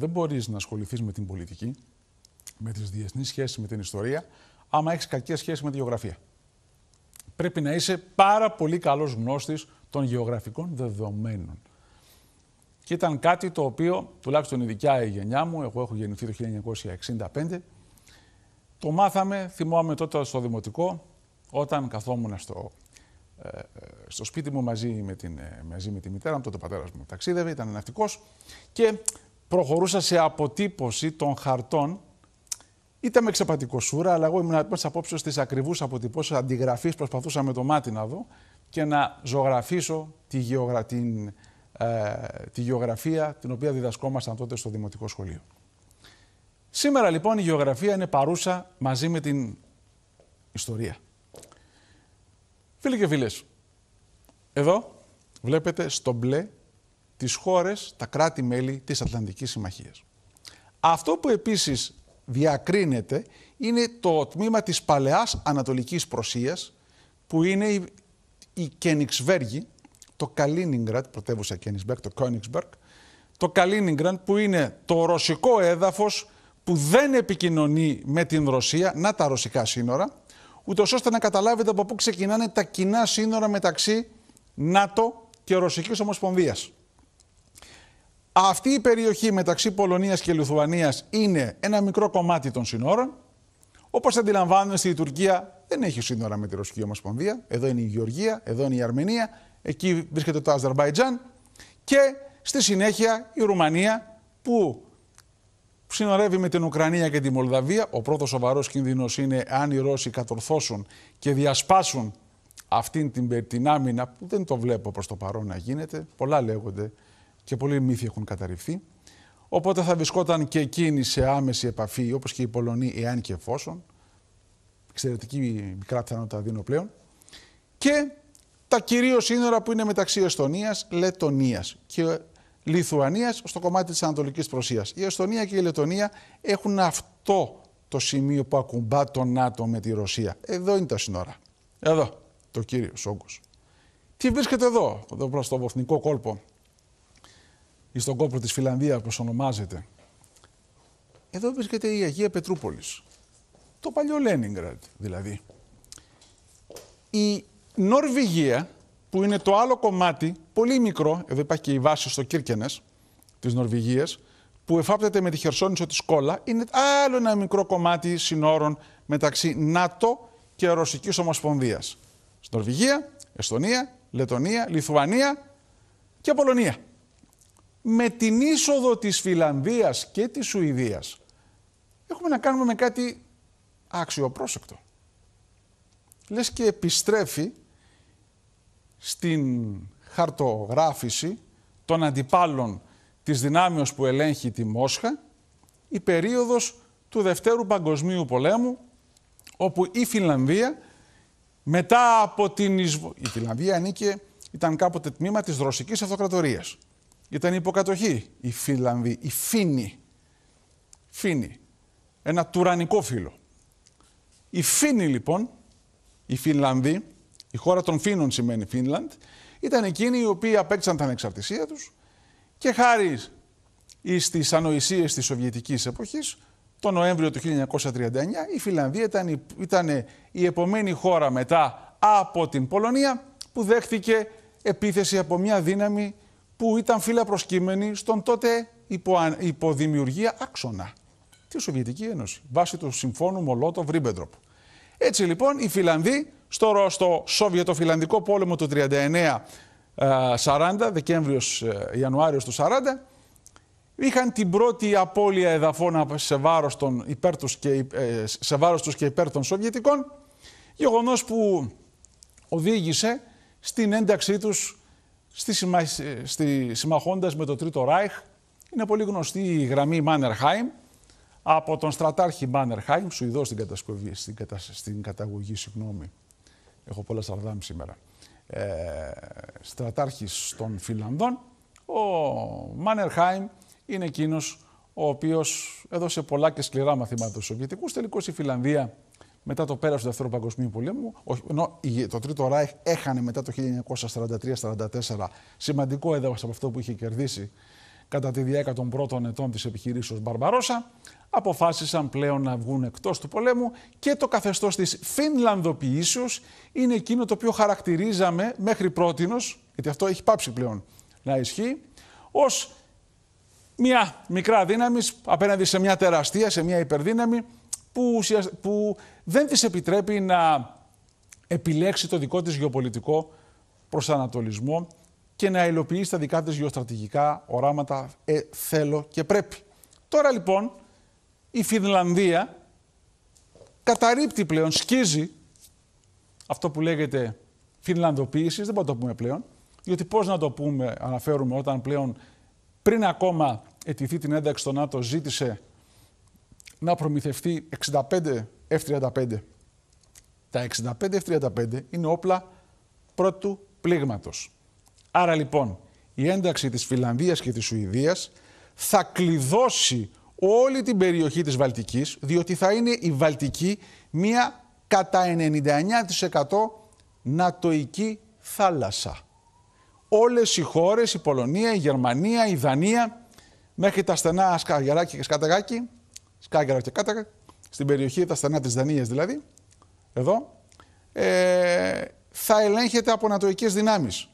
δεν μπορείς να ασχοληθείς με την πολιτική, με τις διεθνείς σχέσεις, με την ιστορία, άμα έχεις κακές σχέσεις με τη γεωγραφία. Πρέπει να είσαι πάρα πολύ καλός γνώστης των γεωγραφικών δεδομένων. Και ήταν κάτι το οποίο, τουλάχιστον δικιά η γενιά μου, εγώ έχω γεννηθεί το 1965, το μάθαμε, θυμόμαι τότε στο δημοτικό, όταν καθόμουν στο, ε, ε, στο σπίτι μου μαζί με, την, ε, μαζί με τη μητέρα μου, τότε ο πατέρας μου ταξίδευε, ήταν ναυτικός και προχωρούσα σε αποτύπωση των χαρτών. Ήταν με σούρα, αλλά εγώ ήμουν μέσα απόψε στι ακριβούς αποτυπώσεις αντιγραφής. Προσπαθούσα με το μάτι να δω και να ζωγραφίσω τη, γεωγρα... Ε, τη γεωγραφία την οποία διδασκόμασταν τότε στο δημοτικό σχολείο. Σήμερα λοιπόν η γεωγραφία είναι παρούσα μαζί με την ιστορία. Φίλοι και φίλες, εδώ βλέπετε στο μπλε τις χώρες, τα κράτη-μέλη της Ατλαντικής Συμμαχίας. Αυτό που επίσης διακρίνεται είναι το τμήμα της παλαιάς Ανατολικής Προσίας που είναι η, το Καλίνιγκραντ, πρωτεύουσα Κενιξβέργκ, το Κόνιξβέργη, το Καλίνιγκραντ που είναι το ρωσικό έδαφος που δεν επικοινωνεί με την Ρωσία, να τα ρωσικά σύνορα, ούτως ώστε να καταλάβετε από πού ξεκινάνε τα κοινά σύνορα μεταξύ ΝΑΤΟ και Ρωσικής Ομοσπονδίας. Αυτή η περιοχή μεταξύ Πολωνίας και Λιθουανίας είναι ένα μικρό κομμάτι των συνόρων. Όπως αντιλαμβάνεστε η Τουρκία δεν έχει σύνορα με τη Ρωσική Ομοσπονδία. Εδώ είναι η Γεωργία, εδώ είναι η Αρμενία, εκεί βρίσκεται το Αζερβαϊτζάν και στη συνέχεια η Ρουμανία που συνορεύει με την Ουκρανία και τη Μολδαβία. Ο πρώτος σοβαρός κίνδυνος είναι αν οι Ρώσοι κατορθώσουν και διασπάσουν αυτή την, την άμυνα που δεν το βλέπω προς το παρόν να γίνεται. Πολλά λέγονται και πολλοί μύθοι έχουν καταρριφθεί. Οπότε θα βρισκόταν και εκείνη σε άμεση επαφή, όπως και οι Πολωνοί, εάν και εφόσον. Εξαιρετική μικρά πιθανότητα δίνω πλέον. Και τα κυρίως σύνορα που είναι μεταξύ Εστονίας, Λετωνίας και Λιθουανίας στο κομμάτι της Ανατολικής Προσίας. Η Εστονία και η Λετωνία έχουν αυτό το σημείο που ακουμπά το ΝΑΤΟ με τη Ρωσία. Εδώ είναι τα σύνορα. Εδώ, το κύριος όγκος. Τι βρίσκεται εδώ, εδώ προς το βοθνικό κόλπο ή στον κόπο της Φιλανδίας, όπως ονομάζεται. Εδώ βρίσκεται η Αγία Πετρούπολης. Το παλιό Λένιγκραντ δηλαδή. Η Νορβηγία, που είναι το άλλο κομμάτι, πολύ μικρό, εδώ υπάρχει και η βάση στο Κίρκενες της Νορβηγίας, που εφάπτεται με τη Χερσόνησο της Κόλλα, είναι άλλο ένα μικρό κομμάτι συνόρων μεταξύ ΝΑΤΟ και Ρωσικής Ομοσπονδίας. Στην Νορβηγία, Εστονία, Λετωνία, Λιθουανία και Πολωνία με την είσοδο της Φιλανδίας και της Σουηδίας έχουμε να κάνουμε με κάτι αξιοπρόσεκτο. Λες και επιστρέφει στην χαρτογράφηση των αντιπάλων της δυνάμεως που ελέγχει τη Μόσχα η περίοδος του Δευτέρου Παγκοσμίου Πολέμου όπου η Φιλανδία μετά από την εισβολή... Η Φιλανδία ανήκε, ήταν κάποτε τμήμα της Ρωσικής Αυτοκρατορίας. Ήταν η υποκατοχή η Φιλανδοί, η Φίνι, Φίνι, Ένα τουρανικό φίλο. Η Φίνοι λοιπόν, η Φινλανδοί, η χώρα των Φίνων σημαίνει Φίνλανδ, ήταν εκείνοι οι οποίοι απέκτησαν την ανεξαρτησία τους και χάρη στις ανοησίες της Σοβιετικής εποχής, το Νοέμβριο του 1939, η Φιλανδία ήταν, ήταν η επομένη χώρα μετά από την Πολωνία που δέχτηκε επίθεση από μια δύναμη που ήταν φύλλα προσκύμενη στον τότε υπο, υποδημιουργία άξονα της Σοβιετικής Ένωσης, βάσει του συμφώνου Μολότο-Βρίμπεντροπ. Έτσι λοιπόν οι Φιλανδοί στο, στο Σοβιετοφιλανδικό πόλεμο του 39-40, ε, δεκεμβριος ε, Ιανουάριος του 40, είχαν την πρώτη απώλεια εδαφών σε βάρος, των και, ε, τους και υπέρ των Σοβιετικών, γεγονός που οδήγησε στην ένταξή τους στη, συμμα... στη συμμαχώντας με το Τρίτο Ράιχ. Είναι πολύ γνωστή η γραμμή Μάνερχάιμ από τον στρατάρχη Μάνερχάιμ, Σουηδό στην, κατασκευή, στην, καταγωγή, συγγνώμη. Έχω πολλά σαρδάμ σήμερα. Ε, στρατάρχης των Φιλανδών, ο Μάνερχάιμ είναι εκείνος ο οποίος έδωσε πολλά και σκληρά μαθήματα στους Σοβιετικούς. Τελικώς η Φιλανδία μετά το πέρασμα του Δεύτερου Παγκοσμίου Πολέμου, ενώ το Τρίτο Ράιχ έχανε μετά το 1943-44 σημαντικό έδαφος από αυτό που είχε κερδίσει κατά τη διάρκεια των πρώτων ετών της επιχειρήσεως Μπαρμπαρόσα, αποφάσισαν πλέον να βγουν εκτός του πολέμου και το καθεστώς της Φινλανδοποιήσεως είναι εκείνο το οποίο χαρακτηρίζαμε μέχρι πρότινος, γιατί αυτό έχει πάψει πλέον να ισχύει, ως μια μικρά δύναμη απέναντι σε μια τεραστία, σε μια υπερδύναμη που, που δεν της επιτρέπει να επιλέξει το δικό της γεωπολιτικό προσανατολισμό και να υλοποιήσει τα δικά της γεωστρατηγικά οράματα ε, θέλω και πρέπει. Τώρα λοιπόν η Φινλανδία καταρρύπτει πλέον, σκίζει αυτό που λέγεται φινλανδοποίησης, δεν μπορούμε να το πούμε πλέον, γιατί πώς να το πούμε, αναφέρουμε, όταν πλέον πριν ακόμα ετηθεί την ένταξη στο ΝΑΤΟ ζήτησε να προμηθευτεί 65 F-35. Τα 65 F-35 είναι όπλα πρώτου πλήγματος. Άρα λοιπόν η ένταξη της Φιλανδίας και της Σουηδίας θα κλειδώσει όλη την περιοχή της Βαλτικής, διότι θα είναι η Βαλτική μία κατά 99% νατοϊκή θάλασσα. Όλες οι χώρες, η Πολωνία, η Γερμανία, η Δανία, μέχρι τα στενά Σκαγεράκι και Σκαταγάκι, Σκάγερα και στην περιοχή, τα στενά της Δανίας δηλαδή, εδώ, ε, θα ελέγχεται από νατοικές δυνάμεις.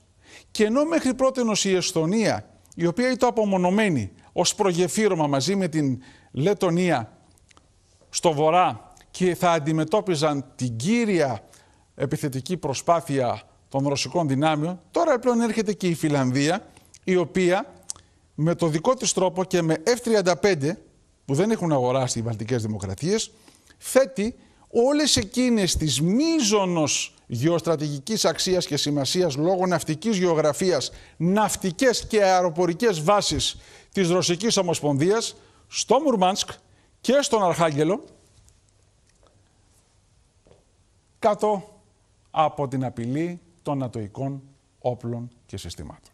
Και ενώ μέχρι πρότενος η Εσθονία, η οποία ήταν απομονωμένη ως προγεφύρωμα μαζί με την Λετονία στο βορρά και θα αντιμετώπιζαν την κύρια επιθετική προσπάθεια των ρωσικών δυνάμεων, τώρα πλέον έρχεται και η Φιλανδία, η οποία με το δικό της τρόπο και με F-35 που δεν έχουν αγοράσει οι βαλτικές δημοκρατίες, θέτει όλες εκείνες τις μίζωνος γεωστρατηγικής αξίας και σημασίας λόγω ναυτικής γεωγραφίας, ναυτικές και αεροπορικές βάσεις της Ρωσικής Ομοσπονδίας στο Μουρμάνσκ και στον Αρχάγγελο κάτω από την απειλή των νατοικών όπλων και συστημάτων.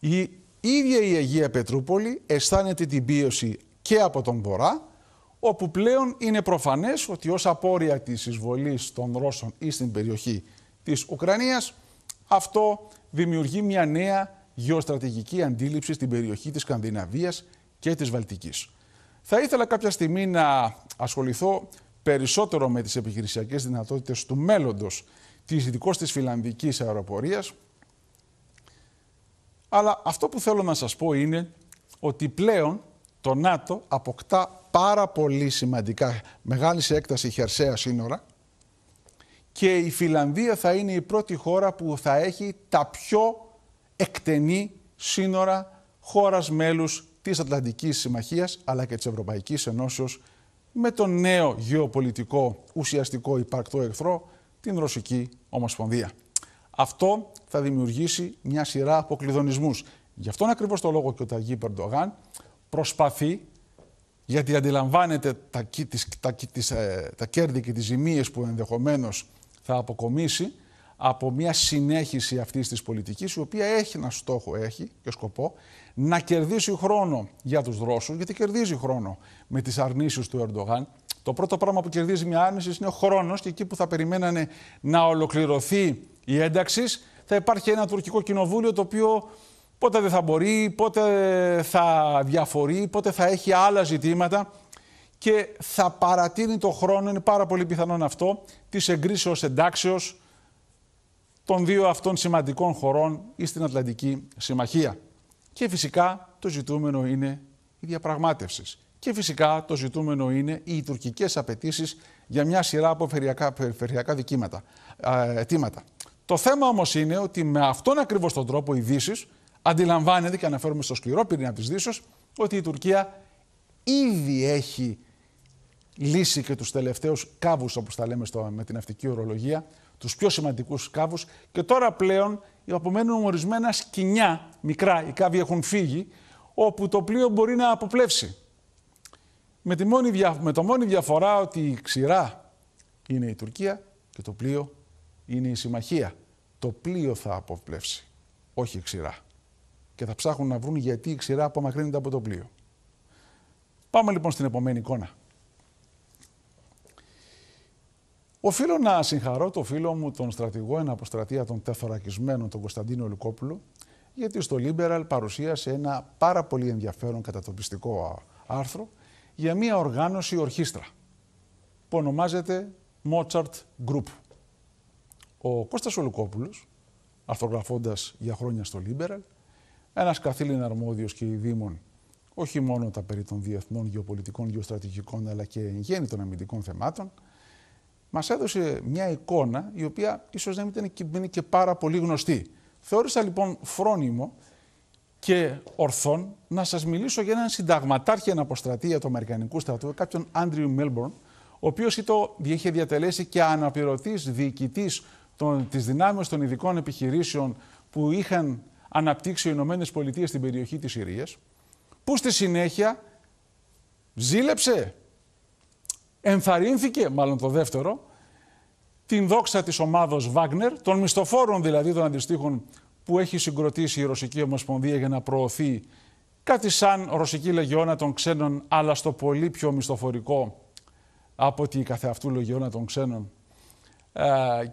Η η ίδια η Αγία Πετρούπολη αισθάνεται την πίεση και από τον Βορρά, όπου πλέον είναι προφανές ότι ως απόρρια της εισβολής των Ρώσων ή στην περιοχή της Ουκρανίας, αυτό δημιουργεί μια νέα γεωστρατηγική αντίληψη στην περιοχή της Σκανδιναβίας και της Βαλτικής. Θα ήθελα κάποια στιγμή να ασχοληθώ περισσότερο με τις επιχειρησιακές δυνατότητες του μέλλοντος της ειδικώς της φιλανδικής αεροπορίας, αλλά αυτό που θέλω να σας πω είναι ότι πλέον το ΝΑΤΟ αποκτά πάρα πολύ σημαντικά, μεγάλη σε έκταση χερσαία σύνορα και η Φιλανδία θα είναι η πρώτη χώρα που θα έχει τα πιο εκτενή σύνορα χώρας μέλους της Ατλαντικής Συμμαχίας αλλά και της Ευρωπαϊκής Ενώσεως με τον νέο γεωπολιτικό ουσιαστικό υπαρκτό εχθρό, την Ρωσική Ομοσπονδία. Αυτό θα δημιουργήσει μια σειρά αποκλειδονισμούς. Γι' αυτόν ακριβώς το λόγο και ο Ταγί Περντογάν προσπαθεί, γιατί αντιλαμβάνεται τα, τα, ε, τα κέρδη και τις ζημίες που ενδεχομένως θα αποκομίσει από μια συνέχιση αυτής της πολιτικής, η οποία έχει ένα στόχο, έχει και σκοπό, να κερδίσει χρόνο για τους Ρώσους, γιατί κερδίζει χρόνο με τις αρνήσεις του Ερντογάν. Το πρώτο πράγμα που κερδίζει μια άρνηση είναι ο χρόνος και εκεί που θα περιμένανε να ολοκληρωθεί η ένταξης, θα υπάρχει ένα τουρκικό κοινοβούλιο το οποίο πότε δεν θα μπορεί, πότε θα διαφορεί, πότε θα έχει άλλα ζητήματα και θα παρατείνει το χρόνο, είναι πάρα πολύ πιθανόν αυτό, της εγκρίσεως εντάξεως των δύο αυτών σημαντικών χωρών ή στην Ατλαντική Συμμαχία. Και φυσικά το ζητούμενο είναι η διαπραγμάτευση. Και φυσικά το ζητούμενο είναι οι τουρκικές απαιτήσεις για μια σειρά από περιφερειακά, δικήματα, αιτήματα. Το θέμα όμως είναι ότι με αυτόν ακριβώς τον τρόπο οι Δύσει αντιλαμβάνεται και αναφέρομαι στο σκληρό πυρήνα της Δύσης ότι η Τουρκία ήδη έχει λύσει και τους τελευταίους κάβους, όπως τα λέμε στο, με την αυτική ορολογία, τους πιο σημαντικούς κάβους και τώρα πλέον απομένουν ορισμένα σκηνιά μικρά, οι κάβοι έχουν φύγει, όπου το πλοίο μπορεί να αποπλέψει. Με, τη μόνη, με το μόνη διαφορά ότι η ξηρά είναι η Τουρκία και το πλοίο είναι η συμμαχία. Το πλοίο θα αποπλέψει, όχι η ξηρά. Και θα ψάχνουν να βρουν γιατί η ξηρά απομακρύνεται από το πλοίο. Πάμε λοιπόν στην επόμενη εικόνα. Οφείλω να συγχαρώ το φίλο μου, τον στρατηγό εν αποστρατεία των τεθωρακισμένων, τον Κωνσταντίνο Λουκόπουλο, γιατί στο Liberal παρουσίασε ένα πάρα πολύ ενδιαφέρον κατατοπιστικό άρθρο για μια οργάνωση ορχήστρα που ονομάζεται Mozart Group ο Κώστας Ολουκόπουλος, αρθρογραφώντας για χρόνια στο Λίμπεραλ, ένας καθήλυνα αρμόδιος και ειδήμων, όχι μόνο τα περί των διεθνών, γεωπολιτικών, γεωστρατηγικών, αλλά και εν γέννη των αμυντικών θεμάτων, μας έδωσε μια εικόνα η οποία ίσως δεν μην ήταν και πάρα πολύ γνωστή. Θεώρησα λοιπόν φρόνιμο και ορθόν να σας μιλήσω για έναν συνταγματάρχη αναποστρατεία του Αμερικανικού στρατού, κάποιον Άντριου Μέλμπορν, ο οποίος είχε διατελέσει και αναπληρωτής διοικητής των, τις των ειδικών επιχειρήσεων που είχαν αναπτύξει οι Ηνωμένες Πολιτείες στην περιοχή της Συρίας, που στη συνέχεια ζήλεψε, ενθαρρύνθηκε, μάλλον το δεύτερο, την δόξα της ομάδος Βάγνερ, των μισθοφόρων δηλαδή των αντιστοίχων που έχει συγκροτήσει η Ρωσική Ομοσπονδία για να προωθεί κάτι σαν ρωσική λεγιώνα των ξένων, αλλά στο πολύ πιο μισθοφορικό από ότι η καθεαυτού λεγιώνα των ξένων ε,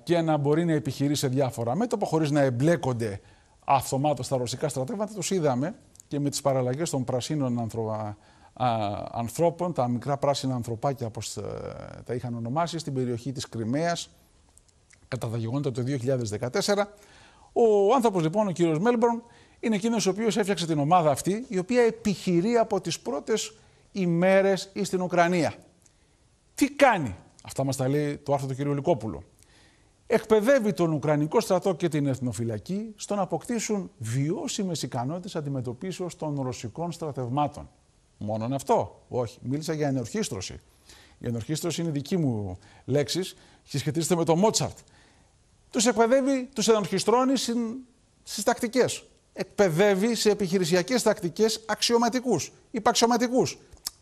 και να μπορεί να επιχειρεί σε διάφορα μέτωπα χωρίς να εμπλέκονται αυτομάτως τα ρωσικά στρατεύματα. Τους είδαμε και με τις παραλλαγές των πρασίνων α, ανθρώπων, τα μικρά πράσινα ανθρωπάκια όπως ε, τα είχαν ονομάσει, στην περιοχή της Κρυμαίας, κατά τα γεγονότα του 2014. Ο άνθρωπος λοιπόν, ο κύριος Μέλμπρον, είναι εκείνος ο οποίος έφτιαξε την ομάδα αυτή, η οποία επιχειρεί από τις πρώτες ημέρες στην Ουκρανία. Τι κάνει, Αυτά μας τα λέει το άρθρο του κ. Λυκόπουλου. Εκπαιδεύει τον Ουκρανικό στρατό και την εθνοφυλακή στο να αποκτήσουν βιώσιμες ικανότητες αντιμετωπίσεως των ρωσικών στρατευμάτων. Μόνον αυτό. Όχι. Μίλησα για ενορχίστρωση. Η ενορχίστρωση είναι δική μου λέξη και σχετίζεται με τον Μότσαρτ. Τους εκπαιδεύει, τους ενορχιστρώνει στις τακτικές. Εκπαιδεύει σε επιχειρησιακές τακτικές αξιωματικούς, υπαξιωματικούς.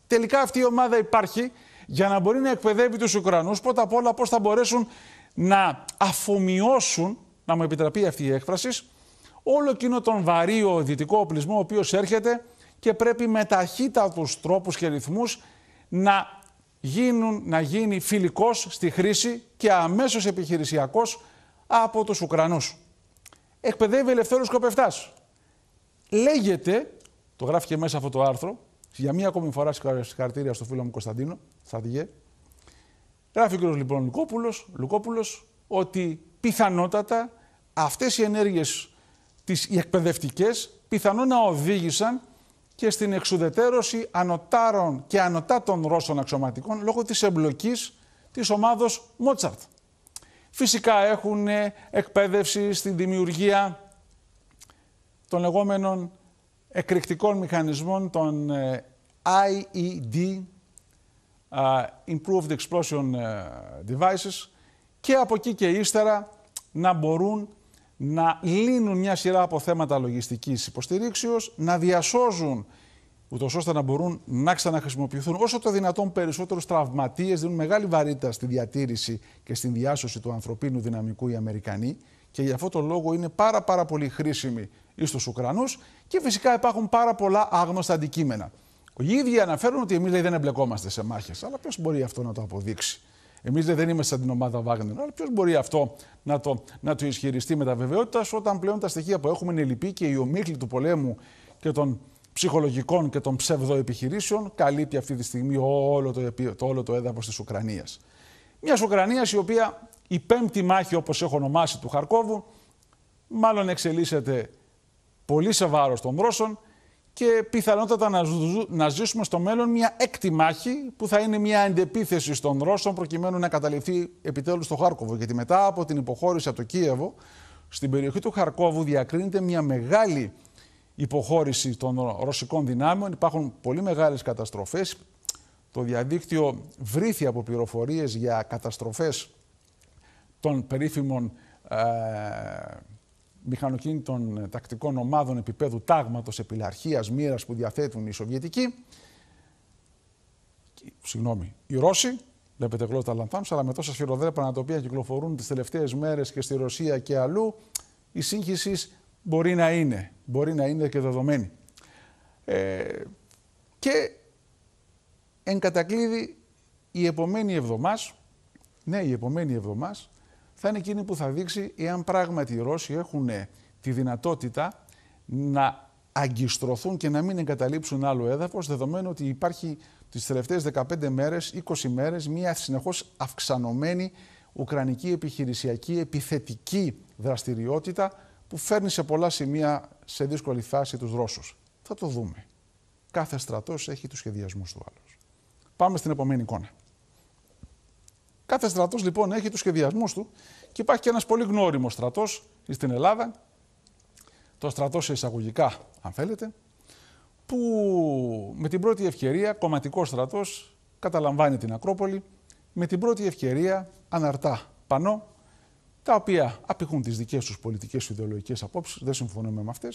Τελικά αυτή η ομάδα υπάρχει για να μπορεί να εκπαιδεύει τους Ουκρανούς πρώτα απ' όλα πώς θα μπορέσουν να αφομοιώσουν, να μου επιτραπεί αυτή η έκφραση, όλο εκείνο τον βαρύο δυτικό οπλισμό ο οποίος έρχεται και πρέπει με ταχύτατους τρόπους και ρυθμούς να, γίνουν, να γίνει φιλικός στη χρήση και αμέσως επιχειρησιακός από τους Ουκρανούς. Εκπαιδεύει ελευθέρους σκοπευτάς. Λέγεται, το γράφει και μέσα αυτό το άρθρο, για μία ακόμη φορά συγχαρητήρια στο φίλο μου Κωνσταντίνο Στρατηγέ. Γράφει ο κ. Λοιπόν Λουκόπουλος, ότι πιθανότατα αυτές οι ενέργειες τις οι πιθανόν να οδήγησαν και στην εξουδετέρωση ανωτάρων και ανωτάτων Ρώσων αξιωματικών λόγω της εμπλοκής της ομάδος Μότσαρτ. Φυσικά έχουν εκπαίδευση στην δημιουργία των λεγόμενων εκρηκτικών μηχανισμών των IED, ε, Improved Explosion ε, Devices, και από εκεί και ύστερα να μπορούν να λύνουν μια σειρά από θέματα λογιστικής υποστηρίξεως, να διασώζουν ούτως ώστε να μπορούν να ξαναχρησιμοποιηθούν όσο το δυνατόν περισσότερους τραυματίες, δίνουν μεγάλη βαρύτητα στη διατήρηση και στη διάσωση του ανθρωπίνου δυναμικού οι Αμερικανοί. Και γι' αυτό το λόγο είναι πάρα, πάρα πολύ χρήσιμοι ή στους Ουκρανούς. Και φυσικά υπάρχουν πάρα πολλά άγνωστα αντικείμενα. Οι ίδιοι αναφέρουν ότι εμείς δεν εμπλεκόμαστε σε μάχες. Αλλά ποιος μπορεί αυτό να το αποδείξει. Εμείς δεν είμαστε σαν την ομάδα Βάγνερ. Αλλά ποιος μπορεί αυτό να το, να το ισχυριστεί με τα βεβαιότητα, όταν πλέον τα στοιχεία που έχουμε είναι λυπή και η ομίχλη του πολέμου και των ψυχολογικών και των ψευδοεπιχειρήσεων καλύπτει αυτή τη στιγμή όλο το, το, όλο το έδαφος της Μια η οποία η πέμπτη μάχη όπως έχω ονομάσει του Χαρκόβου μάλλον εξελίσσεται πολύ σε βάρος των Ρώσων και πιθανότατα να ζήσουμε στο μέλλον μια έκτη μάχη που θα είναι μια αντεπίθεση των Ρώσων προκειμένου να καταληφθεί επιτέλους το Χάρκοβο. Γιατί μετά από την υποχώρηση από το Κίεβο, στην περιοχή του Χαρκόβου διακρίνεται μια μεγάλη υποχώρηση των ρωσικών δυνάμεων. Υπάρχουν πολύ μεγάλες καταστροφές. Το διαδίκτυο βρήθη από πληροφορίες για καταστροφές των περίφημων ε, μηχανοκίνητων ε, τακτικών ομάδων επίπεδου τάγματος επιλαρχίας μοίρας που διαθέτουν οι Σοβιετικοί. Συγγνώμη, οι Ρώσοι, βλέπετε γλώσσα λανθάμψα, αλλά με τόσα χειροδρέπανα τα οποία κυκλοφορούν τις τελευταίες μέρες και στη Ρωσία και αλλού, η σύγχυσης μπορεί να είναι, μπορεί να είναι και δεδομένη. Ε, και εν κατακλείδη η επομένη εβδομάδα, ναι η επομένη εβδομάδα, θα είναι εκείνη που θα δείξει εάν πράγματι οι Ρώσοι έχουν ε, τη δυνατότητα να αγκιστρωθούν και να μην εγκαταλείψουν άλλο έδαφος, δεδομένου ότι υπάρχει τις τελευταίες 15 μέρε, 20 μέρες, μια συνεχώς αυξανωμένη ουκρανική επιχειρησιακή επιθετική δραστηριότητα που φέρνει σε πολλά σημεία σε δύσκολη φάση τους Ρώσους. Θα το δούμε. Κάθε στρατός έχει τους σχεδιασμούς του άλλους. Πάμε στην επόμενη εικόνα. Κάθε στρατός λοιπόν έχει τους σχεδιασμούς του και υπάρχει και ένας πολύ γνώριμος στρατός στην Ελλάδα, το στρατός σε εισαγωγικά, αν θέλετε, που με την πρώτη ευκαιρία, κομματικός στρατός, καταλαμβάνει την Ακρόπολη, με την πρώτη ευκαιρία αναρτά πανό, τα οποία απηχούν τις δικές τους πολιτικές ιδεολογικές απόψεις, δεν συμφωνούμε με αυτές.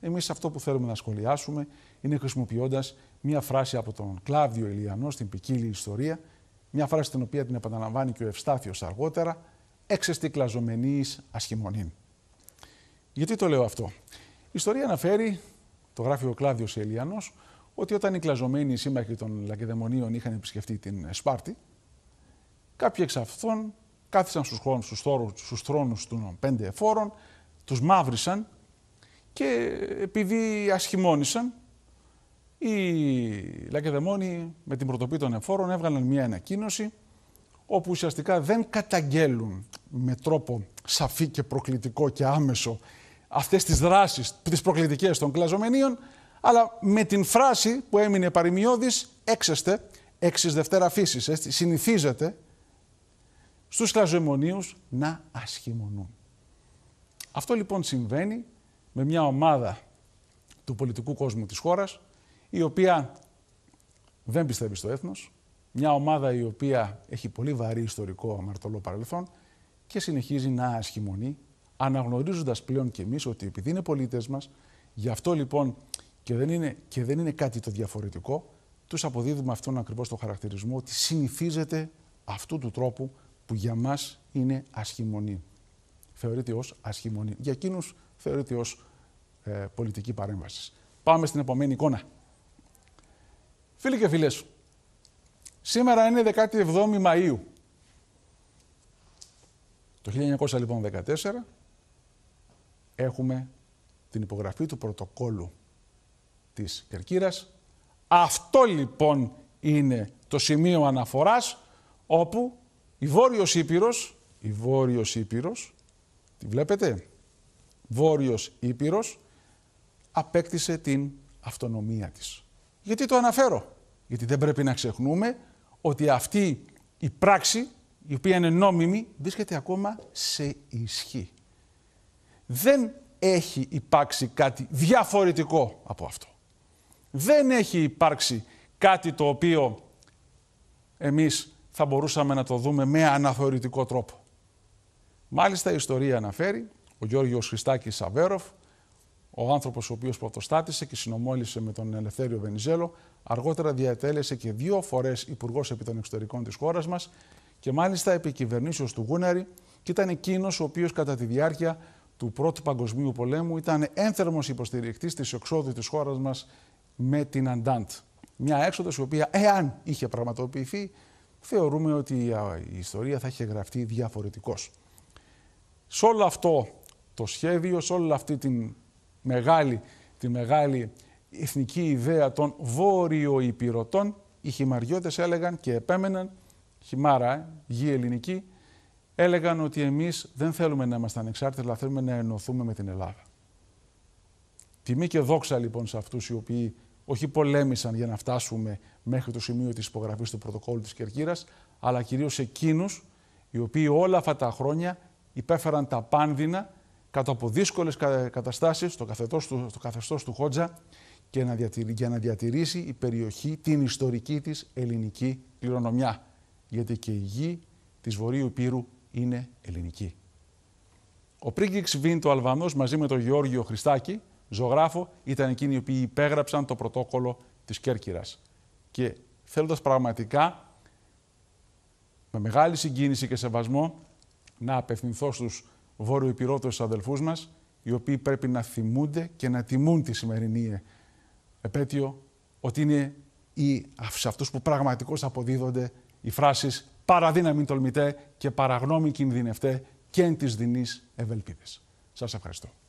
Εμείς αυτό που θέλουμε να σχολιάσουμε είναι χρησιμοποιώντας μία φράση από τον Κλάβδιο Ηλιανό στην ποικίλη ιστορία, μια φράση την οποία την επαναλαμβάνει και ο Ευστάθιος αργότερα, έξεστη κλαζομενής ασχημονήν. Γιατί το λέω αυτό. Η ιστορία αναφέρει, το γράφει ο Κλάδιος Ελιανός, ότι όταν οι κλαζομένοι σύμμαχοι των Λακεδαιμονίων είχαν επισκεφτεί την Σπάρτη, κάποιοι εξ αυτών κάθισαν στους, χώρους, στους, θρόνους των πέντε εφόρων, τους μαύρισαν και επειδή ασχημόνησαν, οι Λακεδαιμόνοι με την πρωτοποίηση των εφόρων έβγαλαν μια ανακοίνωση όπου ουσιαστικά δεν καταγγέλουν με τρόπο σαφή και προκλητικό και άμεσο αυτές τις δράσεις, τις προκλητικές των κλαζομενίων, αλλά με την φράση που έμεινε παρημιώδης «έξεστε, έξις Δευτέρα φύσης». συνηθίζεται στους κλαζομενίους να ασχημονούν. Αυτό λοιπόν συμβαίνει με μια ομάδα του πολιτικού κόσμου της χώρας, η οποία δεν πιστεύει στο έθνος, μια ομάδα η οποία έχει πολύ βαρύ ιστορικό αμαρτωλό παρελθόν και συνεχίζει να ασχημονεί, αναγνωρίζοντας πλέον και εμείς ότι επειδή είναι πολίτες μας, γι' αυτό λοιπόν και δεν είναι, και δεν είναι κάτι το διαφορετικό, τους αποδίδουμε αυτόν ακριβώς το χαρακτηρισμό ότι συνηθίζεται αυτού του τρόπου που για μας είναι ασχημονή. Θεωρείται ως ασχημονή. Για εκείνους θεωρείται ως ε, πολιτική παρέμβασης. Πάμε στην επόμενη εικόνα. Φίλοι και φίλες, σήμερα είναι 17η Μαΐου. Το 1914 λοιπόν έχουμε την υπογραφή του πρωτοκόλου της Κερκύρας. Αυτό λοιπόν είναι το σημείο αναφοράς όπου η Βόρειος Ήπειρος, η Βόρειος Ήπειρος, τη βλέπετε, Βόρειος Ήπειρος απέκτησε την αυτονομία της. Γιατί το αναφέρω. Γιατί δεν πρέπει να ξεχνούμε ότι αυτή η πράξη, η οποία είναι νόμιμη, βρίσκεται ακόμα σε ισχύ. Δεν έχει υπάρξει κάτι διαφορετικό από αυτό. Δεν έχει υπάρξει κάτι το οποίο εμείς θα μπορούσαμε να το δούμε με αναθεωρητικό τρόπο. Μάλιστα η ιστορία αναφέρει, ο Γιώργος Χριστάκης Σαβέροφ, ο άνθρωπος ο οποίος πρωτοστάτησε και συνομόλησε με τον Ελευθέριο Βενιζέλο, αργότερα διατέλεσε και δύο φορές υπουργός επί των εξωτερικών της χώρας μας και μάλιστα επί κυβερνήσεως του Γούναρη, και ήταν εκείνος ο οποίος κατά τη διάρκεια του Πρώτου Παγκοσμίου Πολέμου ήταν ένθερμος υποστηρικτής της εξόδου της χώρας μας με την Αντάντ. Μια έξοδος η οποία, εάν είχε πραγματοποιηθεί, θεωρούμε ότι η ιστορία θα είχε γραφτεί διαφορετικώς. Σε όλο αυτό το σχέδιο, σε όλη αυτή την μεγάλη, τη μεγάλη εθνική ιδέα των βόρειο-υπηρωτών, οι χυμαριώτες έλεγαν και επέμεναν, χυμάρα, ε, γη ελληνική, έλεγαν ότι εμείς δεν θέλουμε να είμαστε ανεξάρτητοι, αλλά θέλουμε να ενωθούμε με την Ελλάδα. Τιμή και δόξα λοιπόν σε αυτούς οι οποίοι όχι πολέμησαν για να φτάσουμε μέχρι το σημείο της υπογραφής του πρωτοκόλλου της Κερκύρας, αλλά κυρίως εκείνους οι οποίοι όλα αυτά τα χρόνια υπέφεραν τα πάνδυνα κάτω από δύσκολες καταστάσεις στο καθεστώ του, στο καθεστώς του Χότζα και να για να διατηρήσει η περιοχή την ιστορική της ελληνική κληρονομιά. Γιατί και η γη της Βορείου Πύρου είναι ελληνική. Ο πρίγκιξ Βίντο Αλβανός μαζί με τον Γεώργιο Χριστάκη, ζωγράφο, ήταν εκείνοι οι οποίοι υπέγραψαν το πρωτόκολλο της Κέρκυρας. Και θέλοντας πραγματικά με μεγάλη συγκίνηση και σεβασμό να απευθυνθώ στους Βόρειο Υπηρώτο στου αδελφούς μας, οι οποίοι πρέπει να θυμούνται και να τιμούν τη σημερινή επέτειο, ότι είναι οι, σε που πραγματικώς αποδίδονται οι φράσεις «παραδύναμη τολμητέ» και «παραγνώμη κινδυνευτέ» και «εν της δινή ευελπίδες». Σας ευχαριστώ.